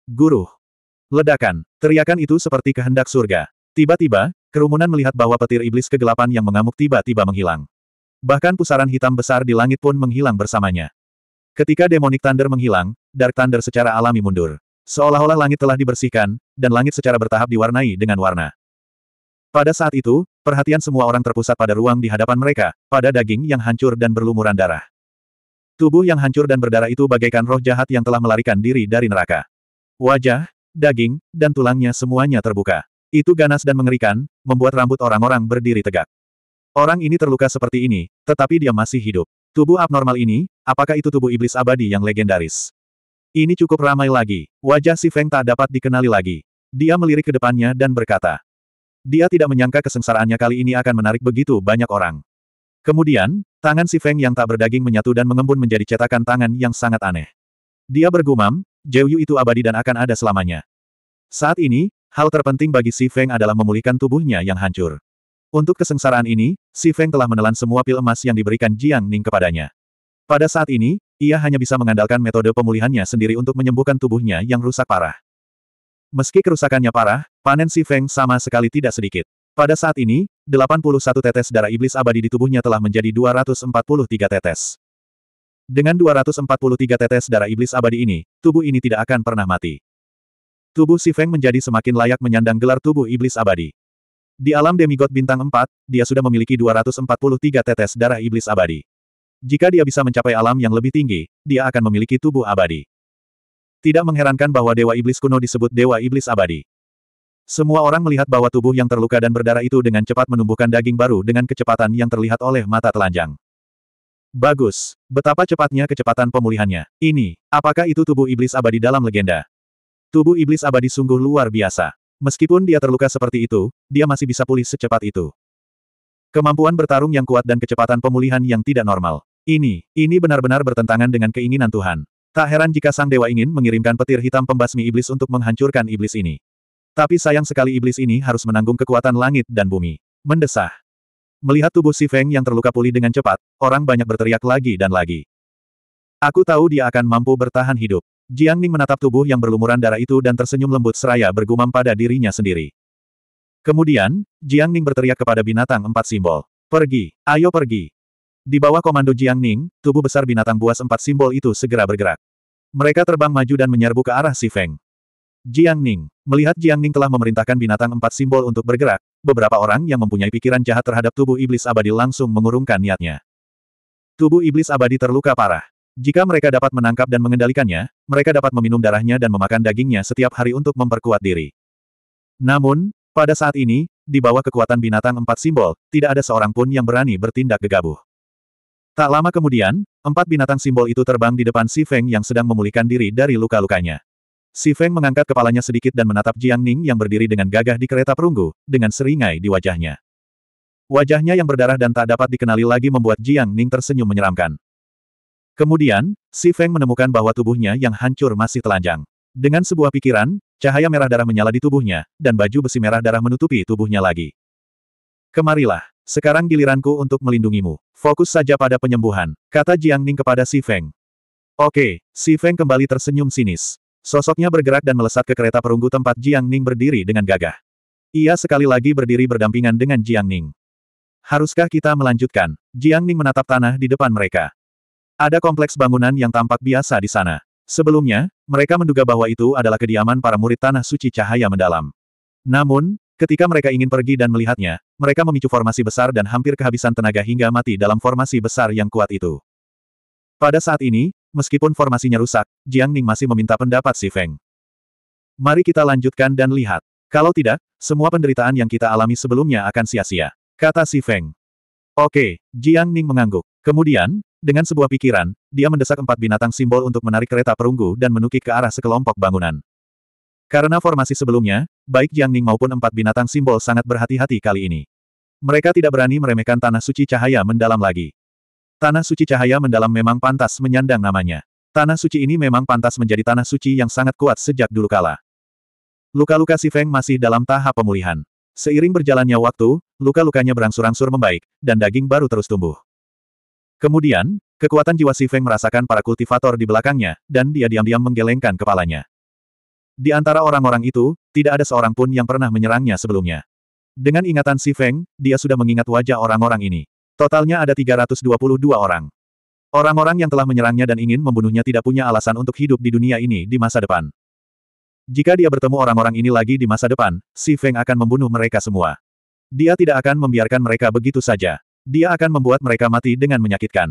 Guru. Ledakan. Teriakan itu seperti kehendak surga. Tiba-tiba, kerumunan melihat bahwa petir iblis kegelapan yang mengamuk tiba-tiba menghilang. Bahkan pusaran hitam besar di langit pun menghilang bersamanya. Ketika Demonic Thunder menghilang, Dark Thunder secara alami mundur. Seolah-olah langit telah dibersihkan, dan langit secara bertahap diwarnai dengan warna. Pada saat itu, Perhatian semua orang terpusat pada ruang di hadapan mereka, pada daging yang hancur dan berlumuran darah. Tubuh yang hancur dan berdarah itu bagaikan roh jahat yang telah melarikan diri dari neraka. Wajah, daging, dan tulangnya semuanya terbuka. Itu ganas dan mengerikan, membuat rambut orang-orang berdiri tegak. Orang ini terluka seperti ini, tetapi dia masih hidup. Tubuh abnormal ini, apakah itu tubuh iblis abadi yang legendaris? Ini cukup ramai lagi, wajah si Feng tak dapat dikenali lagi. Dia melirik ke depannya dan berkata, dia tidak menyangka kesengsaraannya kali ini akan menarik begitu banyak orang. Kemudian, tangan si Feng yang tak berdaging menyatu dan mengembun menjadi cetakan tangan yang sangat aneh. Dia bergumam, Jiu itu abadi dan akan ada selamanya. Saat ini, hal terpenting bagi si Feng adalah memulihkan tubuhnya yang hancur. Untuk kesengsaraan ini, Si Feng telah menelan semua pil emas yang diberikan Jiang Ning kepadanya. Pada saat ini, ia hanya bisa mengandalkan metode pemulihannya sendiri untuk menyembuhkan tubuhnya yang rusak parah. Meski kerusakannya parah, panen si Feng sama sekali tidak sedikit. Pada saat ini, 81 tetes darah iblis abadi di tubuhnya telah menjadi 243 tetes. Dengan 243 tetes darah iblis abadi ini, tubuh ini tidak akan pernah mati. Tubuh si Feng menjadi semakin layak menyandang gelar tubuh iblis abadi. Di alam demigod bintang 4, dia sudah memiliki 243 tetes darah iblis abadi. Jika dia bisa mencapai alam yang lebih tinggi, dia akan memiliki tubuh abadi. Tidak mengherankan bahwa Dewa Iblis kuno disebut Dewa Iblis abadi. Semua orang melihat bahwa tubuh yang terluka dan berdarah itu dengan cepat menumbuhkan daging baru dengan kecepatan yang terlihat oleh mata telanjang. Bagus. Betapa cepatnya kecepatan pemulihannya. Ini, apakah itu tubuh Iblis abadi dalam legenda? Tubuh Iblis abadi sungguh luar biasa. Meskipun dia terluka seperti itu, dia masih bisa pulih secepat itu. Kemampuan bertarung yang kuat dan kecepatan pemulihan yang tidak normal. Ini, ini benar-benar bertentangan dengan keinginan Tuhan. Tak heran jika sang dewa ingin mengirimkan petir hitam pembasmi iblis untuk menghancurkan iblis ini. Tapi sayang sekali iblis ini harus menanggung kekuatan langit dan bumi. Mendesah. Melihat tubuh si Feng yang terluka pulih dengan cepat, orang banyak berteriak lagi dan lagi. Aku tahu dia akan mampu bertahan hidup. Jiang Ning menatap tubuh yang berlumuran darah itu dan tersenyum lembut seraya bergumam pada dirinya sendiri. Kemudian, Jiang Ning berteriak kepada binatang empat simbol. Pergi, ayo pergi. Di bawah komando Jiang Ning, tubuh besar binatang buas empat simbol itu segera bergerak. Mereka terbang maju dan menyerbu ke arah Si Feng. Jiang Ning. Melihat Jiang Ning telah memerintahkan binatang empat simbol untuk bergerak, beberapa orang yang mempunyai pikiran jahat terhadap tubuh iblis abadi langsung mengurungkan niatnya. Tubuh iblis abadi terluka parah. Jika mereka dapat menangkap dan mengendalikannya, mereka dapat meminum darahnya dan memakan dagingnya setiap hari untuk memperkuat diri. Namun, pada saat ini, di bawah kekuatan binatang empat simbol, tidak ada seorang pun yang berani bertindak gegabah. Tak lama kemudian, empat binatang simbol itu terbang di depan Si Feng yang sedang memulihkan diri dari luka-lukanya. Si Feng mengangkat kepalanya sedikit dan menatap Jiang Ning yang berdiri dengan gagah di kereta perunggu, dengan seringai di wajahnya. Wajahnya yang berdarah dan tak dapat dikenali lagi membuat Jiang Ning tersenyum menyeramkan. Kemudian, Si Feng menemukan bahwa tubuhnya yang hancur masih telanjang. Dengan sebuah pikiran, cahaya merah darah menyala di tubuhnya, dan baju besi merah darah menutupi tubuhnya lagi. Kemarilah. Sekarang giliranku untuk melindungimu. Fokus saja pada penyembuhan, kata Jiang Ning kepada Si Feng. Oke, Si Feng kembali tersenyum sinis. Sosoknya bergerak dan melesat ke kereta perunggu tempat Jiang Ning berdiri dengan gagah. Ia sekali lagi berdiri berdampingan dengan Jiang Ning. Haruskah kita melanjutkan? Jiang Ning menatap tanah di depan mereka. Ada kompleks bangunan yang tampak biasa di sana. Sebelumnya, mereka menduga bahwa itu adalah kediaman para murid Tanah Suci Cahaya Mendalam. Namun, Ketika mereka ingin pergi dan melihatnya, mereka memicu formasi besar dan hampir kehabisan tenaga hingga mati dalam formasi besar yang kuat itu. Pada saat ini, meskipun formasinya rusak, Jiang Ning masih meminta pendapat si Feng. Mari kita lanjutkan dan lihat. Kalau tidak, semua penderitaan yang kita alami sebelumnya akan sia-sia, kata si Feng. Oke, Jiang Ning mengangguk. Kemudian, dengan sebuah pikiran, dia mendesak empat binatang simbol untuk menarik kereta perunggu dan menukik ke arah sekelompok bangunan. Karena formasi sebelumnya, baik Jiang Ning maupun empat binatang simbol sangat berhati-hati kali ini. Mereka tidak berani meremehkan Tanah Suci Cahaya Mendalam lagi. Tanah Suci Cahaya Mendalam memang pantas menyandang namanya. Tanah Suci ini memang pantas menjadi Tanah Suci yang sangat kuat sejak dulu kala. Luka-luka si Feng masih dalam tahap pemulihan. Seiring berjalannya waktu, luka-lukanya berangsur-angsur membaik, dan daging baru terus tumbuh. Kemudian, kekuatan jiwa si Feng merasakan para kultivator di belakangnya, dan dia diam-diam menggelengkan kepalanya. Di antara orang-orang itu, tidak ada seorang pun yang pernah menyerangnya sebelumnya. Dengan ingatan Si Feng, dia sudah mengingat wajah orang-orang ini. Totalnya ada 322 orang. Orang-orang yang telah menyerangnya dan ingin membunuhnya tidak punya alasan untuk hidup di dunia ini di masa depan. Jika dia bertemu orang-orang ini lagi di masa depan, Si Feng akan membunuh mereka semua. Dia tidak akan membiarkan mereka begitu saja. Dia akan membuat mereka mati dengan menyakitkan.